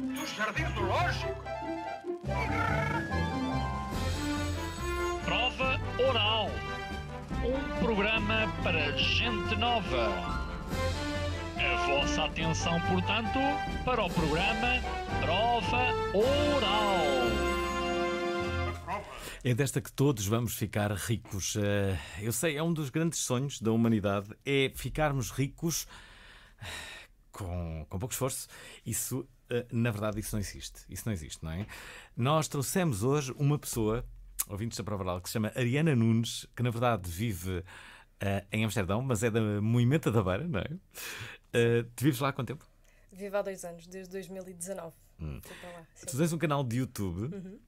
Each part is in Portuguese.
do Jardim Zoológico. Prova oral. Um programa para gente nova. A vossa atenção, portanto, para o programa Prova Oral. É desta que todos vamos ficar ricos. Eh, eu sei, é um dos grandes sonhos da humanidade, é ficarmos ricos eh, com, com pouco esforço. Isso eh, na verdade, isso não existe. Isso não existe, não é? Nós trouxemos hoje uma pessoa, ouvintes da Prova que se chama Ariana Nunes, que na verdade vive. Uh, em Amsterdão, mas é da Moimenta da Beira, não é? Uh, vives lá há quanto tempo? Vivo há dois anos, desde 2019. Hum. Lá, tu tens um canal de YouTube uhum.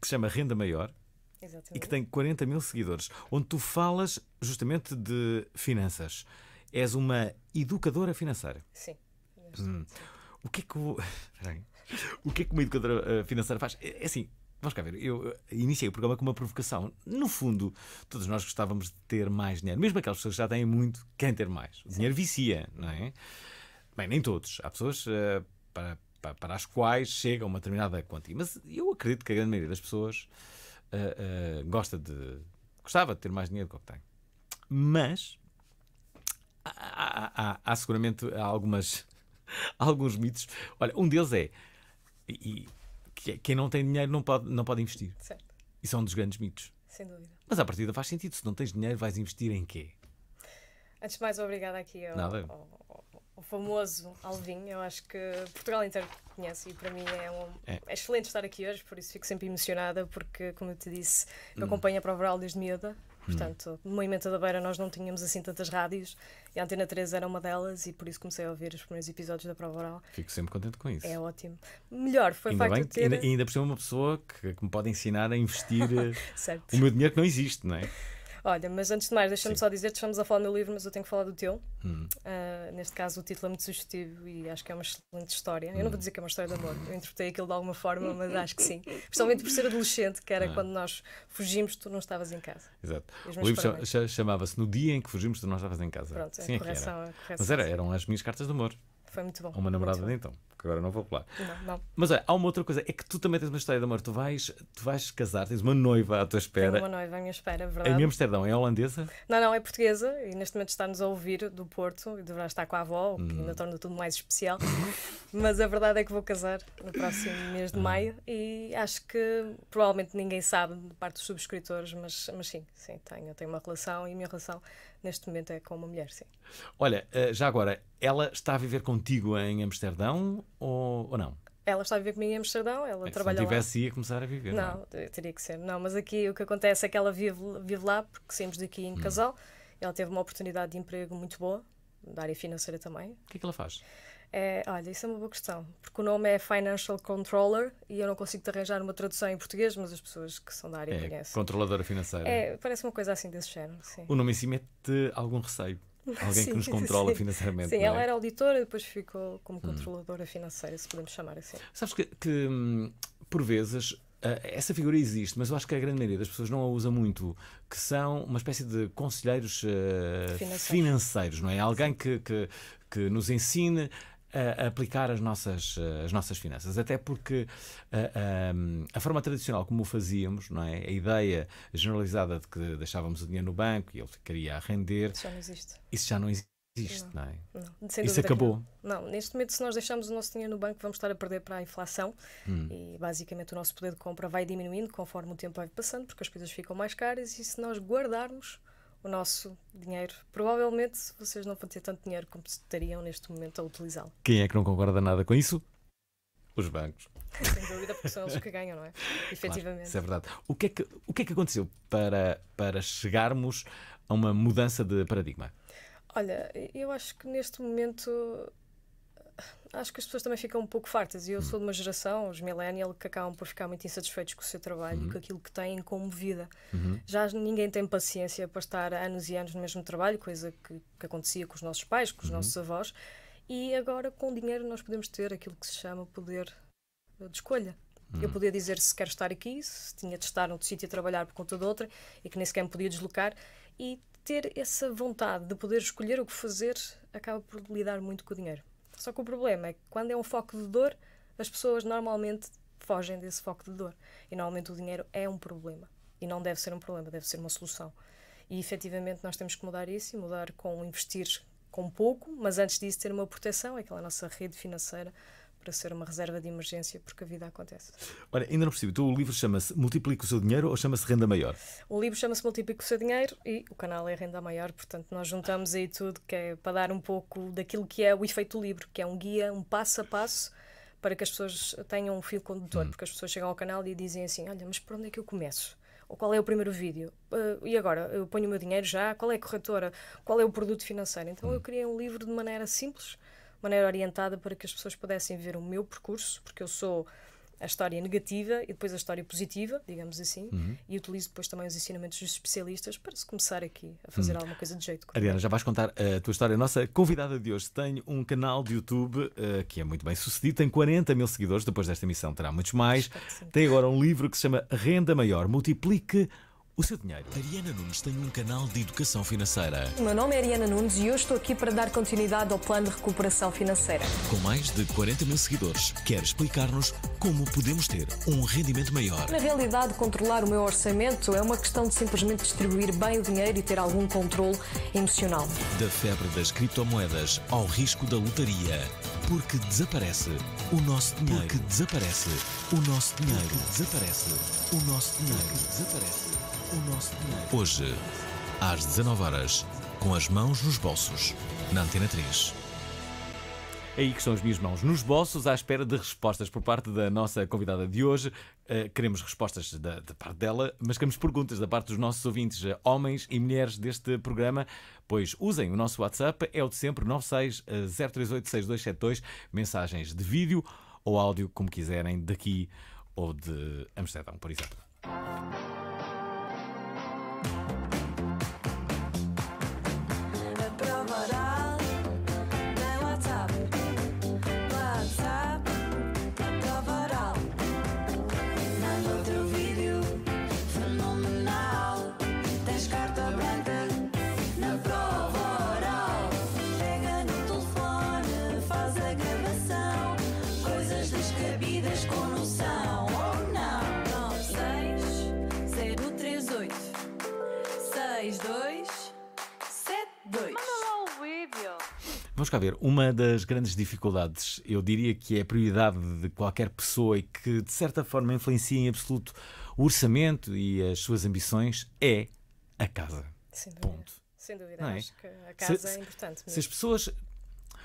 que se chama Renda Maior Exatamente. e que tem 40 mil seguidores, onde tu falas justamente de finanças. És uma educadora financeira. Sim. Hum. sim. O que é que o, o, que é que uma educadora eh, financeira faz? É, é assim, Vamos cá ver, eu eh, iniciei o programa com uma provocação. No fundo, todos nós gostávamos de ter mais dinheiro. Mesmo aquelas pessoas que já têm muito, querem ter mais. O dinheiro vicia, não é? Bem, nem todos. Há pessoas uh, para, para, para, as quais chega uma determinada quantia. Mas eu acredito que a grande maioria das pessoas uh, uh, gosta de, gostava de ter mais dinheiro do que tem. Mas há, há, há, há seguramente algumas alguns mitos. Olha, um deles é. E, e, é, quem não tem dinheiro não pode, não pode investir. Certo. Isso é um dos grandes mitos. Sem dúvida. Mas à partida faz sentido. Se não tens dinheiro, vais investir em quê? Antes de mais, obrigada aqui ao, ao, ao, famoso Alvin. Eu acho que Portugal inteiro conhece e para mim é, um, é. é, excelente estar aqui hoje, por isso fico sempre emocionada, porque, como eu te disse, eu hum. acompanho a Prova Oral desde miúda. Portanto, hum. no Movimento da Beira nós não tínhamos assim tantas rádios e a Antena 3 era uma delas e por isso comecei a ouvir os primeiros episódios da Prova Oral. Fico sempre contente com isso. É ótimo. Melhor, foi ainda facto bem, de ter... Ainda, ainda por cima uma pessoa que, que me pode ensinar a investir eh, o meu dinheiro que não existe, não é? Olha, mas antes de mais, deixa-me só dizer: estamos a falar do meu livro, mas eu tenho que falar do teu. Hum. Uh, neste caso, o título é muito sugestivo e acho que é uma excelente história. Hum. Eu não vou hum. dizer que é uma história de amor, eu interpretei aquilo de alguma forma, mas acho que sim. Principalmente por ser adolescente, que era ah. quando nós fugimos, tu não estavas em casa. Exato. O livro chamava-se No Dia em que Fugimos, tu não estavas em casa. Pronto, é sim, é, correção, é era. Correção, mas era, eram as minhas cartas de amor. Foi muito bom. Uma namorada de então, que agora não vou pular. Não, não. Mas olha, há uma outra coisa, é que tu também tens uma história de amor. Tu vais, tu vais casar, tens uma noiva à tua espera. Tenho uma noiva à minha espera, verdade. Em Amsterdão, é holandesa? Não, não, é portuguesa e neste momento está-nos a ouvir do Porto e deverá estar com a avó, o que hum. ainda torna tudo mais especial. Mas a verdade é que vou casar no próximo mês de ah. maio e acho que provavelmente ninguém sabe, de parte dos subscritores, mas, mas sim, sim, tenho, tenho uma relação e a minha relação neste momento é com uma mulher, sim. Olha, eh, já agora, ela está a viver contigo em Amsterdão ou, ou não? Ela está a viver comigo em Amsterdão, ela é trabalha se tivesse, ia começar a viver. Não, é? não, eh, teria que ser. Não, mas aqui o que acontece é que ela vive, vive lá, porque saímos daqui em hum. casal. Ela teve uma oportunidade de emprego muito boa, da área financeira também. O que é que ela faz? É, olha, isso é uma boa questão, porque o nome é Financial Controller e eu não consigo te arranjar uma tradução em português, mas as pessoas que são da área é, conhecem. Controladora financeira. É, parece uma coisa assim desse género. Sim. O nome em si mete algum receio. Alguém sim, que nos controla sim. financeiramente. Sim, é? ela era auditora e depois ficou como hum. controladora hum. financeira, se podemos chamar assim. Sabes que, que hum, por vezes eh, essa figura existe, mas eu acho que a grande maioria das pessoas não a usa muito, que são uma espécie de conselheiros uh, financeiros. financeiros. não é? Alguém que, que, que nos ensine a aplicar as nossas, eh, as nossas finanças. Até porque a, eh, eh, a forma tradicional como o fazíamos, não é? a ideia generalizada de que deixávamos o dinheiro no banco e ele ficaria a render. Isso já não existe. Isso já não existe. Existe, não, não é? Não, Isso acabou. Não. não. neste momento, se nós deixarmos o nosso dinheiro no banco, vamos estar a perder para a inflação hum. e basicamente o nosso poder de compra vai diminuindo conforme o tempo vai passando, porque as coisas ficam mais caras. E se nós guardarmos o nosso dinheiro. Provavelmente vocês não vão ter tanto dinheiro como estariam neste momento a utilizá-lo. Quem é que não concorda nada com isso? Os bancos. Sem dúvida, porque são eles que ganham, não é? Efetivamente. Claro, isso é verdade. O que é que, o que, é que aconteceu para, para chegarmos a uma mudança de paradigma? Olha, eu acho que neste momento acho que as pessoas também ficam um pouco fartas. E eu hum. sou de uma geração, os millennials, que acabam por ficar muito insatisfeitos com o seu trabalho e uhum. com aquilo que têm como vida. Uhum. Já ninguém tem paciência para estar anos e anos no mesmo trabalho, coisa que, que acontecia com os nossos pais, com os uhum. nossos avós. E agora, com o dinheiro, nós podemos ter aquilo que se chama poder de escolha. Eu hum. podia dizer se quero estar aqui, se tinha de estar noutro sítio a trabalhar por conta de outra e que nem sequer me podia deslocar. E ter essa vontade de poder escolher o que fazer acaba por lidar muito com o dinheiro. Só que o problema é que quando é um foco de dor, as pessoas normalmente fogem desse foco de dor. E normalmente o dinheiro é um problema. E não deve ser um problema, deve ser uma solução. E efetivamente nós temos que mudar isso e mudar com investir com pouco, mas antes disso ter uma proteção, aquela nossa rede financeira para ser uma reserva de emergência, porque a vida acontece. Olha, ainda não percebi, então o livro chama-se Multiplica o seu dinheiro ou chama-se Renda Maior? O livro chama-se Multiplica o seu dinheiro e o canal é Renda Maior, portanto nós juntamos aí tudo que é para dar um pouco daquilo que é o efeito do livro, que é um guia, um passo a passo para que as pessoas tenham um fio condutor, hum. porque as pessoas chegam ao canal e dizem assim: olha, mas por onde é que eu começo? Ou qual é o primeiro vídeo? Uh, e agora? Eu ponho o meu dinheiro já? Qual é a corretora? Qual é o produto financeiro? Então hum. eu criei um livro de maneira simples maneira orientada para que as pessoas pudessem ver o meu percurso, porque eu sou a história negativa e depois a história positiva, digamos assim, uhum. e utilizo depois também os ensinamentos dos especialistas para se começar aqui a fazer uhum. alguma coisa de jeito. Ariana, já vais contar a tua história. A nossa convidada de hoje tem um canal de YouTube uh, que é muito bem sucedido, tem 40 mil seguidores, depois desta emissão terá muitos mais. Tem agora um livro que se chama Renda Maior, Multiplique o seu dinheiro. Ariana Nunes tem um canal de educação financeira. O meu nome é Ariana Nunes e hoje estou aqui para dar continuidade ao plano de recuperação financeira. Com mais de 40 mil seguidores, quer explicar-nos como podemos ter um rendimento maior. Na realidade, controlar o meu orçamento é uma questão de simplesmente distribuir bem o dinheiro e ter algum controle emocional. Da febre das criptomoedas ao risco da lotaria. Porque desaparece o nosso dinheiro. Porque desaparece o nosso dinheiro. Porque desaparece o nosso dinheiro. Desaparece o nosso dinheiro. Hoje, às 19 horas, com as mãos nos bolsos, na Antena 3. É aí que são as minhas mãos nos bolsos, à espera de respostas por parte da nossa convidada de hoje. Uh, queremos respostas da, da, parte dela, mas queremos perguntas da parte dos nossos ouvintes, eh, homens e mulheres deste programa. Pois usem o nosso WhatsApp, é o de sempre, 960386272, eh, mensagens de vídeo ou áudio, como quiserem, daqui ou de Amsterdão, por exemplo. Vamos cá ver. Uma das grandes dificuldades, eu diria que é a prioridade de qualquer pessoa e que, de certa forma, influencia em absoluto o orçamento e as suas ambições, é a casa. Sem Ponto. Sem dúvida. É? Acho que a casa se, é importante. Mesmo. Se as pessoas.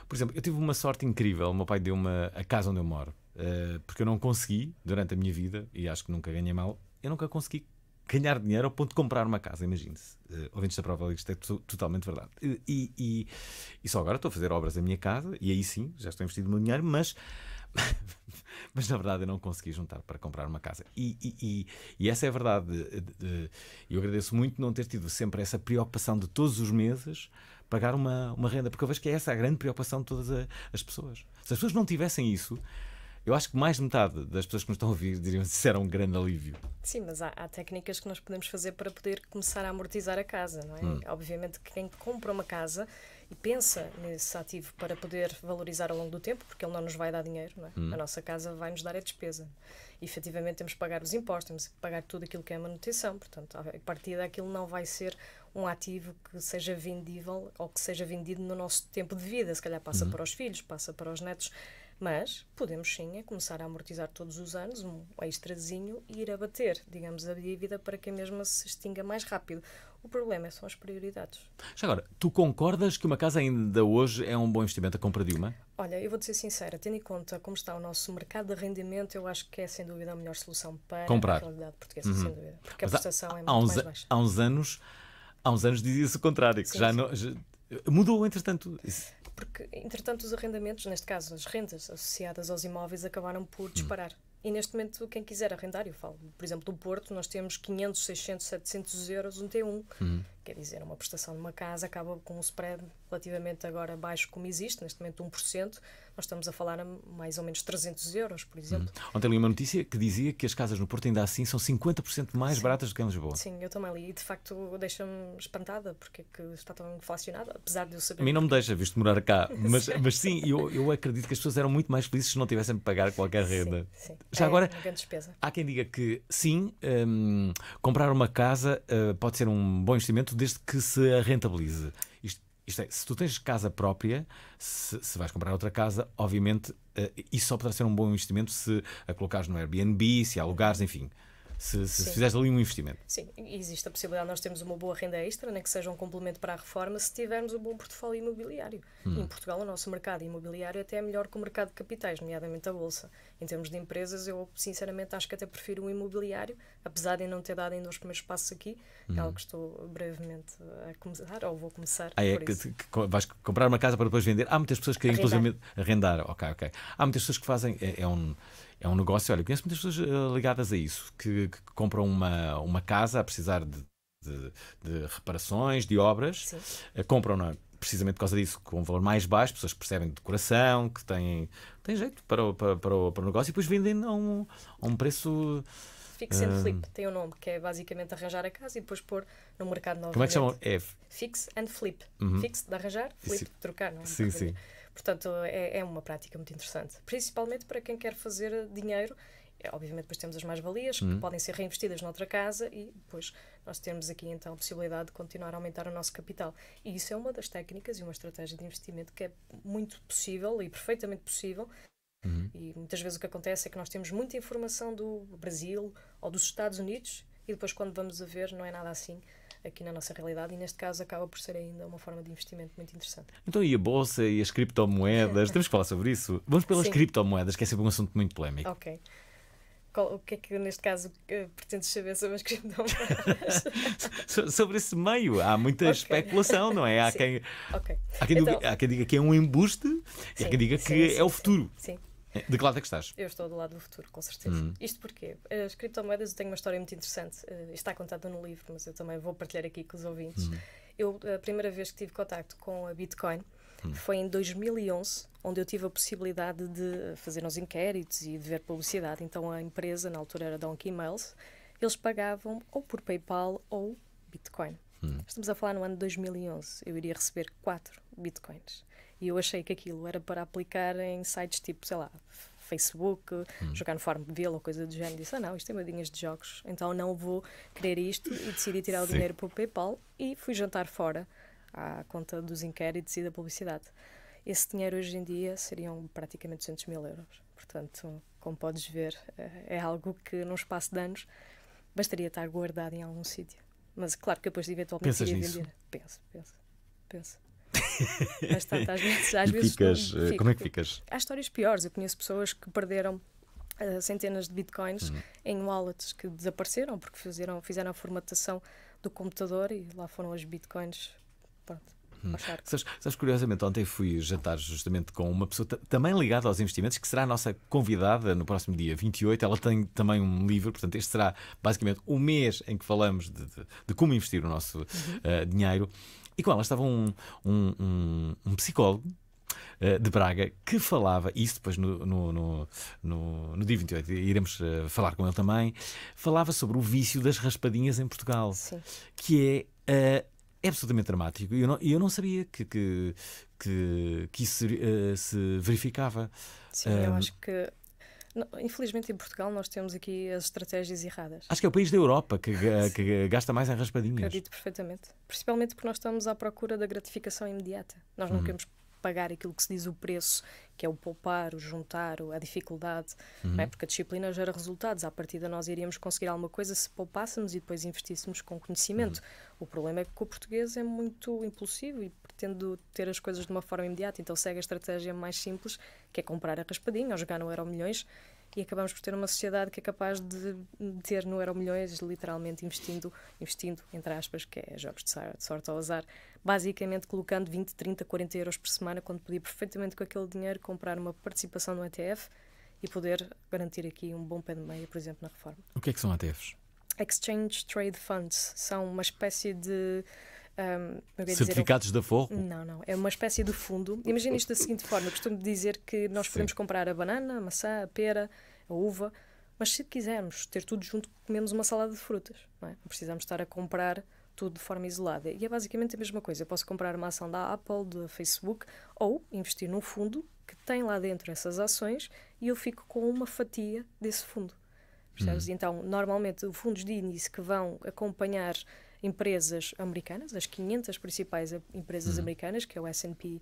Por exemplo, eu tive uma sorte incrível. O meu pai deu-me a casa onde eu moro. Uh, porque eu não consegui, durante a minha vida, e acho que nunca ganhei mal, eu nunca consegui ganhar dinheiro ao ponto de comprar uma casa, imagine-se. Uh, ouvintes da prova, isto é totalmente verdade. E, e, e, só agora estou a fazer obras na minha casa, e aí sim, já estou investido o meu dinheiro, mas. mas na verdade eu não consegui juntar para comprar uma casa. E, e, e essa é a verdade. Eh, eu agradeço muito não ter tido sempre essa preocupação de todos os meses pagar uma, uma renda, porque eu vejo que é essa a grande preocupação de todas as pessoas. Se as pessoas não tivessem isso, eu acho que mais de metade das pessoas que nos estão a ouvir diriam que isso era um grande alívio. Sim, mas há, há, técnicas que nós podemos fazer para poder começar a amortizar a casa, não é? Hum. Obviamente que quem compra uma casa e pensa nesse ativo para poder valorizar ao longo do tempo, porque ele não nos vai dar dinheiro, não é? Hum. A nossa casa vai nos dar a é despesa. E, efetivamente temos que pagar os impostos, temos que pagar tudo aquilo que é manutenção, portanto, a partir daquilo não vai ser um ativo que seja vendível ou que seja vendido no nosso tempo de vida, se calhar passa hum. para os filhos, passa para os netos. Mas podemos sim é começar a amortizar todos os anos um extrazinho e ir abater, digamos, a dívida para que a mesma se extinga mais rápido. O problema são as prioridades. Já agora, tu concordas que uma casa ainda hoje é um bom investimento a compra de uma? Olha, eu vou ser sincera, tendo em conta como está o nosso mercado de rendimento, eu acho que é sem dúvida a melhor solução para Comprar. a realidade portuguesa, uhum. sem dúvida. Porque Mas a prestação é há, é muito há uns, mais baixa. Há uns anos, há uns anos dizia-se o contrário, sim, que já sim. não. Já, mudou, entretanto. Isso porque entretanto os arrendamentos, neste caso as rendas associadas aos imóveis, acabaram por hum. disparar. E neste momento, quem quiser arrendar, eu falo, por exemplo, do Porto, nós temos 500, 600, 700 euros um T1. Hum. Quer dizer, uma prestação de uma casa acaba com um spread relativamente agora baixo como existe, neste momento 1%. Nós estamos a falar a mais ou menos 300 euros, por exemplo. Hum. Ontem li uma notícia que dizia que as casas no Porto ainda assim são 50% mais Sim. baratas do que em Lisboa. Sim, eu também li. E de facto deixa-me espantada porque é que está tão inflacionada, apesar de eu saber. A mim não me deixa, visto morar cá. Mas, mas sim, eu, eu acredito que as pessoas eram muito mais felizes se não tivessem de pagar qualquer renda. Sim, sim. Já é agora, há quem diga que sim, um, comprar uma casa uh, pode ser um bom investimento desde que se a rentabilize. Isto, isto é, se tu tens casa própria, se, se vais comprar outra casa, obviamente, uh, eh, isso só poderá ser um bom investimento se a colocares no Airbnb, se alugares, enfim se, se fizeres ali um investimento. Sim, existe a possibilidade de nós termos uma boa renda extra, nem que seja um complemento para a reforma, se tivermos um bom portfólio imobiliário. Hum. Em Portugal, o nosso mercado imobiliário até é melhor que o mercado de capitais, nomeadamente a Bolsa. Em termos de empresas, eu sinceramente acho que até prefiro o imobiliário, apesar de não ter dado ainda os primeiros passos aqui, é hum. é algo que estou brevemente a começar, ou vou começar. Ah, é que, que, vais comprar uma casa para depois vender. Há muitas pessoas que, inclusive, arrendar. Ok, ok. Há muitas pessoas que fazem. é, é um é um negócio. Olha, conheço muitas pessoas eh, ligadas a isso, que, que compram uma, uma casa a precisar de, de, de reparações, de obras, eh, compram-na precisamente por causa disso, com um valor mais baixo, pessoas que percebem de decoração, que têm, têm jeito para, para, para, o, para o negócio e depois vendem a um, a um preço. Fix and Flip eh, tem o um nome, que é basicamente arranjar a casa e depois pôr no mercado novamente. Como é que chamam? É... Fix and Flip. Uhum. Fix de arranjar, flip Isso. de trocar, não é? Sim, sim. Portanto, é, é uma prática muito interessante, principalmente para quem quer fazer dinheiro é, obviamente depois temos as mais-valias uhum. que podem ser reinvestidas noutra casa e depois nós temos aqui então a possibilidade de continuar a aumentar o nosso capital e isso é uma das técnicas e uma estratégia de investimento que é muito possível e perfeitamente possível uhum. e muitas vezes o que acontece é que nós temos muita informação do Brasil ou dos Estados Unidos e depois quando vamos a ver não é nada assim aqui na nossa realidade e neste caso acaba por ser ainda uma forma de investimento muito interessante. Então e a bolsa e as criptomoedas? Temos que falar sobre isso. Vamos pelas Sim. criptomoedas, que é sempre um assunto muito polémico. Ok o que é que neste caso pretendes saber sobre as criptomoedas? sobre esse meio, há muita okay. especulação, não é? Há, quem, okay. há, quem, então, diga, há quem diga que é um embuste sim, e há quem diga sim, que é o futuro. Sim. De que lado é que estás? Eu estou do lado do futuro, com certeza. Uhum. Isto porque as criptomoedas, eu tenho uma história muito interessante. Eh, está contada no livro, mas eu também vou partilhar aqui com os ouvintes. Uhum. Eu, a primeira vez que tive contacto com a Bitcoin uhum. foi em 2011, onde eu tive a possibilidade de fazer uns inquéritos e de ver publicidade. Então a empresa, na altura era Donkey Miles, eles pagavam ou por PayPal ou Bitcoin. Hum. Estamos a falar no ano de 2011. Eu iria receber 4 bitcoins. E eu achei que aquilo era para aplicar em sites tipo, sei lá, Facebook, hum. jogar no Farmville ou coisa do género. Disse: Ah, não, isto é modinhas de jogos, então não vou querer isto. E decidi tirar Sim. o dinheiro para o PayPal e fui jantar fora à conta dos inquéritos e da publicidade. Esse dinheiro hoje em dia seriam praticamente 200 mil euros. Portanto, como podes ver, eh, é algo que num espaço de anos bastaria estar guardado em algum sítio. Mas claro que depois de eventualmente iria vender. Penso, penso, penso. Bastante, tá, às vezes. Às vezes ficas, eh, fico, como é que ficas? Há histórias piores. Eu conheço pessoas que perderam uh, centenas de bitcoins uhum. em wallets que desapareceram porque fizeram, fizeram a formatação do computador e lá foram os bitcoins. Pronto. Hum. Sabes, sabes, curiosamente, ontem fui jantar justamente com uma pessoa também ligada aos investimentos, que será a nossa convidada no próximo dia 28. Ela tem também um livro, portanto, este será basicamente o mês em que falamos de, de, de como investir o nosso uhum. uh, dinheiro. E com ela estava um, um, um, um psicólogo eh, de Braga que falava, isso depois no, no, no, no, no dia 28 iremos uh, falar com ele também, falava sobre o vício das raspadinhas em Portugal, Sim. que é, uh, é absolutamente dramático. E eu não, eu não sabia que, que, que, que isso uh, se verificava. Sim, eu acho que Infelizmente, em Portugal, nós temos aqui as estratégias erradas. Acho que é o país da Europa que, que gasta mais em raspadinhas. Acredito perfeitamente. Principalmente porque nós estamos à procura da gratificação imediata. Nós não uhum. queremos pagar aquilo que se diz o preço, que é o poupar, o juntar, a dificuldade, uhum. não é? porque a disciplina gera resultados. À partida, nós iríamos conseguir alguma coisa se poupássemos e depois investíssemos com conhecimento. Uhum. O problema é que o português é muito impulsivo e pretendo ter as coisas de uma forma imediata, então segue a estratégia mais simples, que é comprar a raspadinha ou jogar no Euro Milhões e acabamos por ter uma sociedade que é capaz de ter no Euro Milhões, literalmente investindo, investindo, entre aspas, que é jogos de sorte ao azar, basicamente colocando 20, 30, 40 euros por semana, quando podia perfeitamente com aquele dinheiro comprar uma participação no ETF e poder garantir aqui um bom pé de meia, por exemplo, na reforma. O que é que são ETFs? Exchange Trade Funds são uma espécie de um, Certificados dizer, de aforro? Não, não. É uma espécie de fundo. Imagina isto da seguinte forma: costumo dizer que nós podemos comprar a banana, a maçã, a pera, a uva, mas se quisermos ter tudo junto, comemos uma salada de frutas. Não, é? não precisamos estar a comprar tudo de forma isolada. E é basicamente a mesma coisa. Eu posso comprar uma ação da Apple, da Facebook, ou investir num fundo que tem lá dentro essas ações e eu fico com uma fatia desse fundo. Hum. Então, normalmente, fundos de índice que vão acompanhar empresas americanas, as 500 principais empresas uhum. americanas, que é o S&P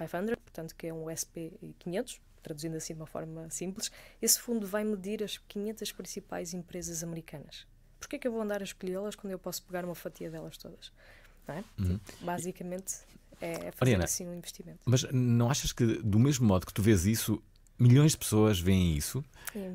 500, portanto que é um S&P 500, traduzindo assim de uma forma simples, esse fundo vai medir as 500 principais empresas americanas. Porquê é que eu vou andar a escolhê-las quando eu posso pegar uma fatia delas todas? É? Uhum. Tipo, basicamente é, é fazer Mariana, assim um investimento. Mas não achas que, do mesmo modo que tu vês isso, milhões de pessoas veem isso.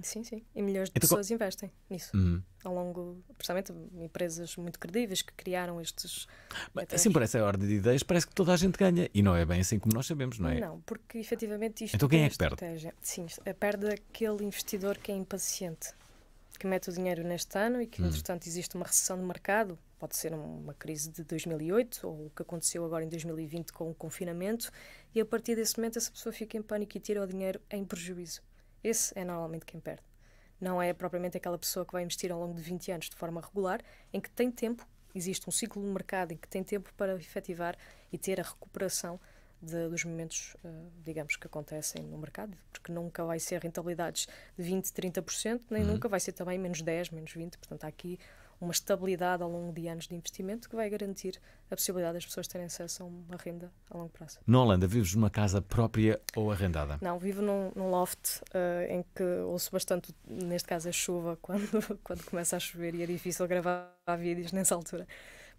Sim, sim. E milhões de então, pessoas investem nisso. Uhum. Ao longo, precisamente, empresas muito credíveis que criaram estes. Mas, assim, por essa ordem de ideias, parece que toda a gente ganha. E não é bem assim como nós sabemos, não é? Não, porque efetivamente isto. Então quem é que perde? Estratégia. Sim, perde aquele investidor que é impaciente, que mete o dinheiro neste ano e que, uhum. entretanto, existe uma recessão de mercado. Pode ser uma crise de 2008 ou o que aconteceu agora em 2020 com o confinamento e a partir desse momento essa pessoa fica em pânico e tira o dinheiro em prejuízo. Esse é normalmente quem perde. Não é propriamente aquela pessoa que vai investir ao longo de 20 anos de forma regular, em que tem tempo, existe um ciclo no mercado em que tem tempo para efetivar e ter a recuperação de, dos momentos, uh, digamos, que acontecem no mercado, porque nunca vai ser rentabilidades de 20, 30%, nem uhum. nunca vai ser também menos 10, menos 20, portanto há aqui uma estabilidade ao longo de anos de investimento que vai garantir a possibilidade das pessoas terem acesso a uma renda a longo prazo. Na Holanda, vives numa casa própria ou arrendada? Não, vivo num, num loft uh, em que ouço bastante, neste caso, a é chuva quando, quando começa a chover e é difícil gravar vídeos nessa altura.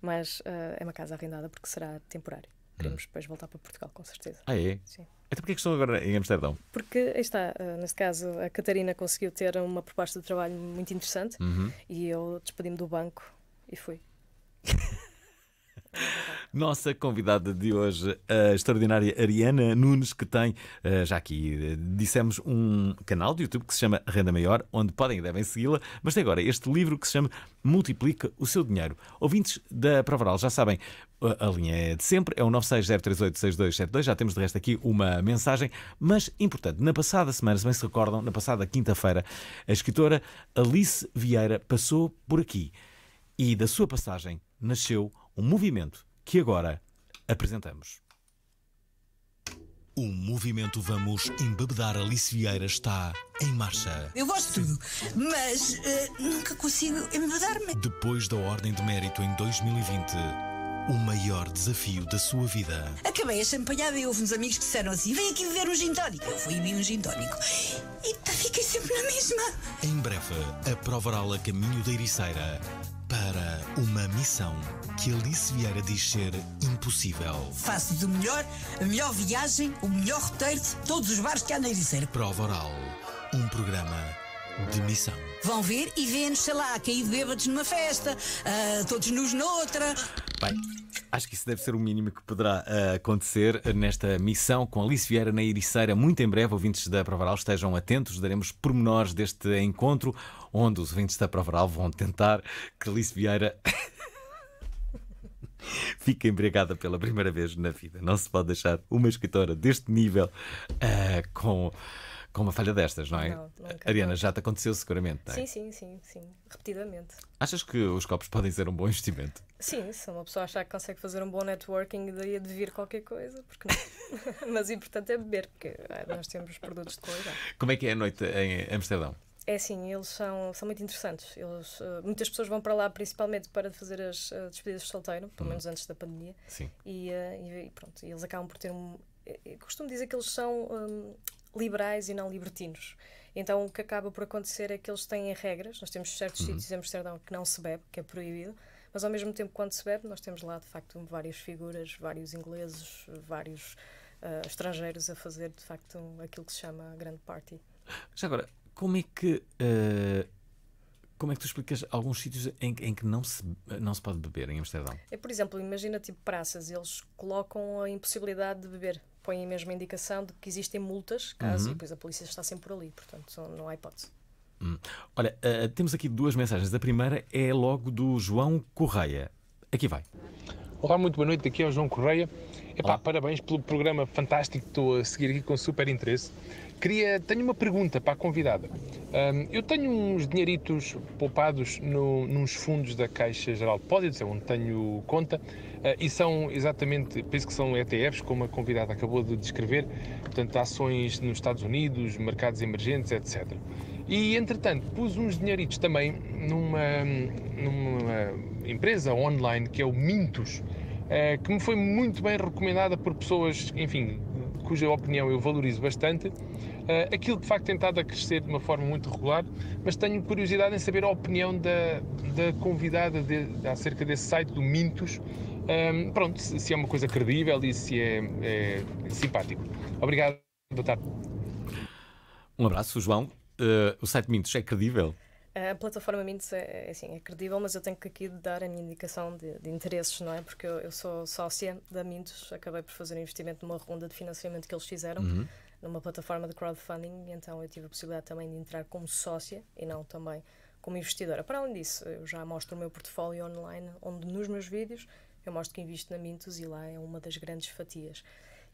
Mas uh, é uma casa arrendada porque será temporário. Queremos hum. depois voltar para Portugal, com certeza. Ah, é? Sim. Então porquê é que estão agora em Amsterdão? Porque, aí está, eh, neste caso, a Catarina conseguiu ter uma proposta de trabalho muito interessante uhum. e eu despedi-me do banco e fui. É Nossa convidada de hoje, a extraordinária Ariana Nunes, que tem, eh, já aqui eh, dissemos, um canal de YouTube que se chama Renda Maior, onde podem e devem segui-la, mas tem agora este livro que se chama Multiplica o Seu Dinheiro. Ouvintes da Provaral já sabem, a linha é de sempre, é o 960386272, já temos de resto aqui uma mensagem, mas importante, na passada semana, se bem se recordam, na passada quinta-feira, a escritora Alice Vieira passou por aqui e da sua passagem nasceu um movimento que agora apresentamos. O movimento Vamos Embebedar Alice Vieira está em marcha. Eu gosto de tudo, mas uh, nunca consigo embebedar-me. Depois da Ordem de Mérito em 2020, o maior desafio da sua vida. Acabei a champanhada e houve uns amigos que disseram assim: vem aqui beber um gin Eu fui e vi um gin E fiquei sempre na mesma. Em breve, a prova a caminho da Ericeira para uma missão que Alice Vieira diz ser impossível. Faço do melhor, a melhor viagem, o melhor roteiro, todos os bares que há na Ericeira. Prova Oral, um programa de missão. Vão ver e vê-nos, sei lá, caído bêbados numa festa, uh, todos nos noutra. Bem, acho que isso deve ser o mínimo que poderá uh, acontecer nesta missão com Alice Vieira na Ericeira. Muito em breve, ouvintes da Provaral, estejam atentos, daremos pormenores deste encontro, onde os ouvintes da Provaral vão tentar que Alice Vieira. Fica embriagada pela primeira vez na vida. Não se pode deixar uma escritora deste nível uh, com com uma falha destas, não é? Não, nunca, Ariana, não. já te aconteceu seguramente, não é? Sim, sim, sim, sim, repetidamente. Achas que os copos podem ser um bom investimento? Sim, se uma pessoa achar que consegue fazer um bom networking, daí a devir qualquer coisa, porque não. Mas o importante é beber, porque eh, nós temos produtos de qualidade. Como é que é a noite em Amsterdão? É sim, eles são, são muito interessantes. Eles, uh, muitas pessoas vão para lá principalmente para fazer as uh, despedidas de solteiro, pelo hum. menos antes da pandemia. Sim. E, uh, e, pronto, eles acabam por ter um. costumo dizer que eles são um, liberais e não libertinos. Então o que acaba por acontecer é que eles têm regras. Nós temos certos uhum. sítios em Amsterdão que não se bebe, que é proibido, mas ao mesmo tempo, quando se bebe, nós temos lá de facto várias figuras, vários ingleses, vários uh, estrangeiros a fazer de facto aquilo que se chama grande party. Já agora, como é que. Uh, como é que tu explicas alguns sítios em, em, que não se, não se pode beber em Amsterdão? É, por exemplo, imagina tipo praças, eles colocam a impossibilidade de beber põem a mesma indicação de que existem multas, caso, uhum. e depois a polícia está sempre por ali, portanto não há hipótese. Hum. Olha, uh, temos aqui duas mensagens. A primeira é logo do João Correia. Aqui vai. Olá, muito boa noite. Aqui é o João Correia. Epá, parabéns pelo programa fantástico que estou a seguir aqui com super interesse. Queria, tenho uma pergunta para a convidada. Um, eu tenho uns dinheiritos poupados no, nos fundos da Caixa Geral de Depósitos, onde tenho conta, ah, e são exatamente, por isso que são ETFs, como a convidada acabou de descrever, portanto, ações nos Estados Unidos, mercados emergentes, etc. E, entretanto, pus uns dinheiritos também numa, numa empresa online que é o Mintos, ah, que me foi muito bem recomendada por pessoas, enfim, cuja opinião eu valorizo bastante. Ah, aquilo de facto tem estado a crescer de uma forma muito regular, mas tenho curiosidade em saber a opinião da, da convidada de, acerca desse site do Mintos um, pronto, se é uma coisa credível e se é, é, simpático. Obrigado, boa tarde. Um abraço, João. Uh, o site Mintos é credível? A plataforma Mintos é, assim, é credível, mas eu tenho que aqui dar a minha indicação de, de interesses, não é? Porque eu, eu, sou sócia da Mintos, acabei por fazer um investimento numa ronda de financiamento que eles fizeram, uhum. numa plataforma de crowdfunding, então eu tive a possibilidade também de entrar como sócia e não também como investidora. Para além disso, eu já mostro o meu portfólio online, onde nos meus vídeos eu mostro que invisto na Mintos e lá é uma das grandes fatias.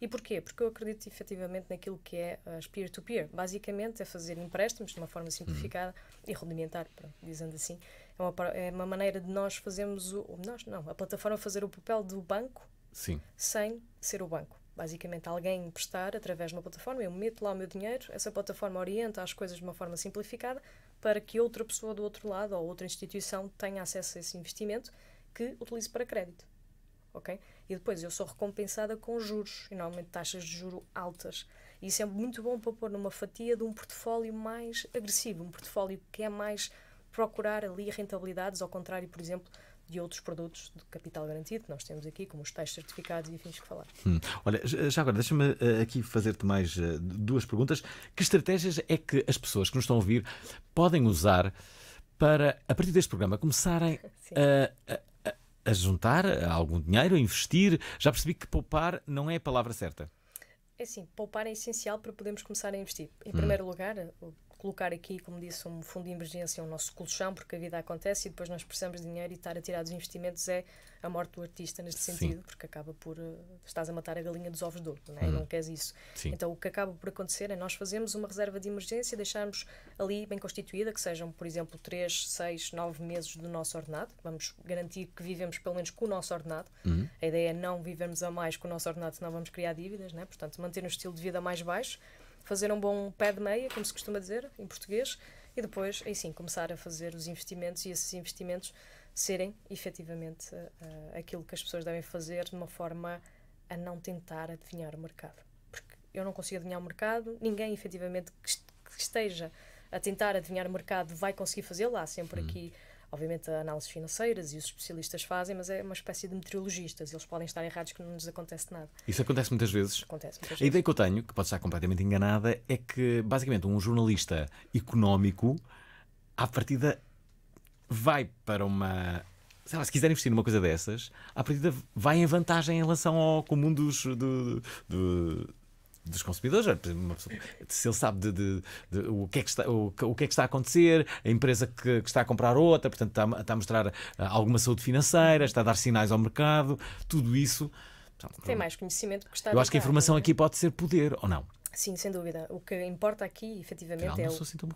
E porquê? Porque eu acredito efetivamente naquilo que é as peer-to-peer. Basicamente é fazer empréstimos de uma forma simplificada uhum. e rudimentar, pronto, dizendo assim. É uma, é uma maneira de nós fazermos o. Nós, não, a plataforma fazer o papel do banco Sim. sem ser o banco. Basicamente, alguém emprestar através de uma plataforma, eu meto lá o meu dinheiro, essa plataforma orienta as coisas de uma forma simplificada para que outra pessoa do outro lado ou outra instituição tenha acesso a esse investimento que utilize para crédito ok? E depois eu sou recompensada com juros, e normalmente taxas de juro altas. E isso é muito bom para pôr numa fatia de um portfólio mais agressivo, um portfólio que é mais procurar ali rentabilidades, ao contrário, por exemplo, de outros produtos de capital garantido que nós temos aqui, como os tais certificados e afins que falar. Hum. Olha, já agora, deixa-me eh, aqui fazer-te mais eh, duas perguntas. Que estratégias é que as pessoas que nos estão a ouvir podem usar para, a partir deste programa, começarem a, a a juntar algum dinheiro, a investir. Já percebi que poupar não é a palavra certa. É sim poupar é essencial para podermos começar a investir. Em hum. primeiro lugar, colocar aqui, como disse, um fundo de emergência, o um nosso colchão, porque a vida acontece e depois nós precisamos de dinheiro e estar a tirar dos investimentos é a morte do artista neste sentido, Sim. porque acaba por. Uh, estás a matar a galinha dos ovos de ouro, não, é? uhum. não queres isso. Sim. Então o que acaba por acontecer é nós fazemos uma reserva de emergência, deixarmos ali bem constituída, que sejam, por exemplo, 3, 6, 9 meses do nosso ordenado. Vamos garantir que vivemos pelo menos com o nosso ordenado. Uhum. A ideia é não vivermos a mais com o nosso ordenado, senão vamos criar dívidas, né? portanto, manter um estilo de vida mais baixo fazer um bom pé de meia, como se costuma dizer em português, e depois, aí sim, começar a fazer os investimentos e esses investimentos serem efetivamente uh, aquilo que as pessoas devem fazer de uma forma a não tentar adivinhar o mercado. Porque eu não consigo adivinhar o mercado, ninguém efetivamente que esteja a tentar adivinhar o mercado vai conseguir fazê-lo. Há sempre hum. aqui obviamente, análises financeiras e os especialistas fazem, mas é uma espécie de meteorologistas. Eles podem estar errados que não nos acontece nada. Isso acontece muitas vezes? Acontece muitas a vezes. A ideia que eu tenho, que pode estar completamente enganada, é que, basicamente, um jornalista económico, à partida, vai para uma sei lá, se quiser investir numa coisa dessas, a partida vai em vantagem em relação ao comum dos, do, do, dos consumidores. se ele sabe de, de, de, o, que é que está, o, o, que é que está a acontecer, a empresa que, que está a comprar outra, portanto, está, está, a mostrar ah, alguma saúde financeira, está a dar sinais ao mercado, tudo isso. Então, Tem mais conhecimento do que está Eu acho que a informação é? aqui pode ser poder, ou não? Sim, sem dúvida. O que importa aqui, efetivamente, não, é. Não, não sou assim tão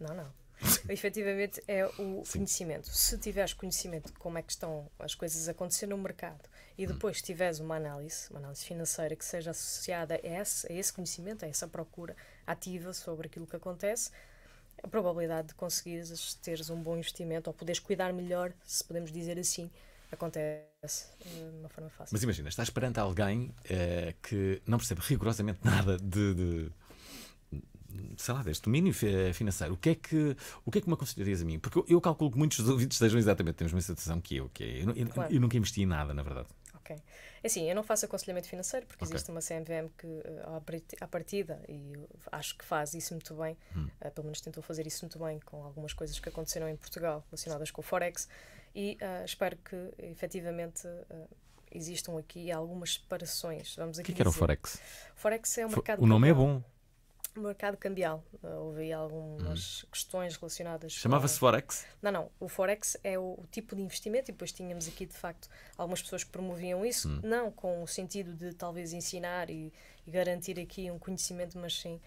Não, não. efetivamente é o Sim. conhecimento. Se tiveres conhecimento de como é que estão as coisas a acontecer no mercado, e hum. depois se tiveres uma análise, uma análise financeira que seja associada a esse, a esse conhecimento, a essa procura ativa sobre aquilo que acontece, a probabilidade de conseguires teres um bom investimento ou poderes cuidar melhor, se podemos dizer assim, acontece eh, de uma forma fácil. Mas imagina, estás perante alguém eh, que não percebe rigorosamente nada de, de sei lá, deste domínio eh, financeiro, o que é que, o que, é que me aconselharias a mim? Porque eu, eu calculo que muitos dos ouvintes estejam exatamente na mesma situação que eu, que é, eu, claro. eu, eu, nunca investi em nada, na verdade. Ok. É assim, eu não faço aconselhamento financeiro porque okay. existe uma CMVM que, eh, à partida, e acho que faz isso muito bem, hum. uh, pelo menos tentou fazer isso muito bem com algumas coisas que aconteceram em Portugal relacionadas com o Forex, e uh, espero que efetivamente existam aqui algumas separações. Vamos aqui o que, é que era o Forex? O Forex é um mercado. O nome é global. é bom mercado cambial. Ah, houve aí algumas hum. questões relacionadas. Chamava-se Forex? Não, não. O Forex é o, o, tipo de investimento, e depois tínhamos aqui, de facto, algumas pessoas que promoviam isso, hum. não com o sentido de talvez ensinar e, e, garantir aqui um conhecimento, mas sim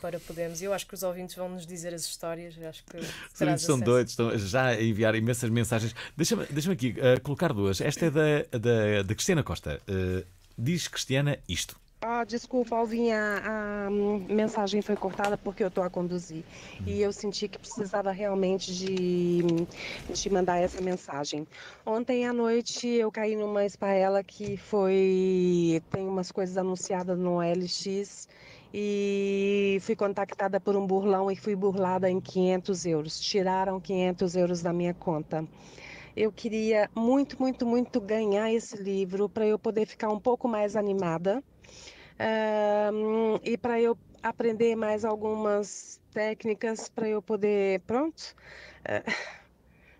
para podermos. Eu acho que os ouvintes vão nos dizer as histórias. acho que os ouvintes são doidos, estão já a enviar imensas mensagens. Deixa-me deixa aqui uh, colocar duas. Esta é da, da, da Cristina Costa. Uh, diz Cristiana isto. Ah, desculpa, Alvinha, a mensagem foi cortada porque eu estou a conduzir. E eu senti que precisava realmente de, de mandar essa mensagem. Ontem à noite eu caí numa espaela que foi. tem umas coisas anunciadas no LX e fui contactada por um burlão e fui burlada em 500 euros. Tiraram 500 euros da minha conta. Eu queria muito, muito, muito ganhar esse livro para eu poder ficar um pouco mais animada Uh, e para eu aprender mais algumas técnicas para eu poder, pronto, uh,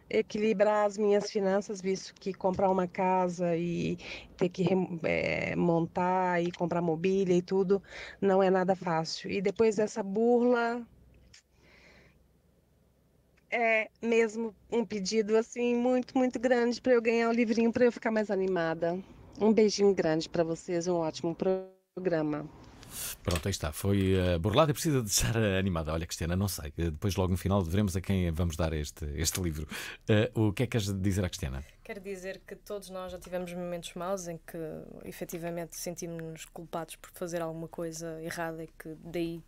equilibrar as minhas finanças, visto que comprar uma casa e ter que é, montar e comprar mobília e tudo não é nada fácil. E depois dessa burla é mesmo um pedido assim muito, muito grande para eu ganhar o livrinho para eu ficar mais animada. Um beijinho grande para vocês, um ótimo programa. Pronto, aí está. Foi uh, burlada e precisa deixar eh, animada. Olha, Cristina não sei. Eh, depois, logo no final, veremos a quem vamos dar este, este livro. Uh, o que é que queres dizer à Cristina? Quero dizer que todos nós já tivemos momentos maus em que efetivamente sentimos-nos culpados por fazer alguma coisa errada e que daí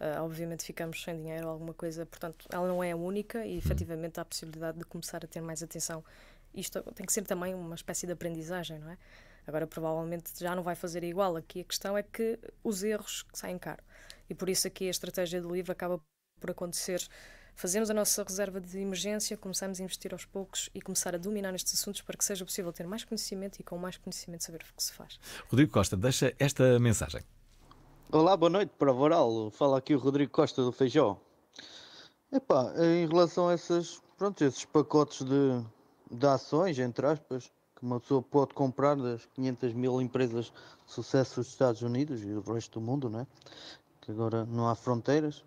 Uh, obviamente ficamos sem dinheiro ou alguma coisa, portanto, ela não é a única e efetivamente há a possibilidade de começar a ter mais atenção. Isto tem que ser também uma espécie de aprendizagem, não é? Agora, provavelmente já não vai fazer igual. Aqui a questão é que os erros saem caro. E por isso aqui a estratégia do livro acaba por acontecer. Fazemos a nossa reserva de emergência, começamos a investir aos poucos e começar a dominar estes assuntos para que seja possível ter mais conhecimento e com mais conhecimento saber o que se faz. Rodrigo Costa, deixa esta mensagem. Olá, boa noite para Voral. Fala aqui o Rodrigo Costa do Feijó. Epá, em relação a essas, pronto, esses pacotes de, de ações, entre aspas, uma pessoa pode comprar das 500 mil empresas de sucesso dos Estados Unidos e do resto do mundo, não é? Que agora não há fronteiras.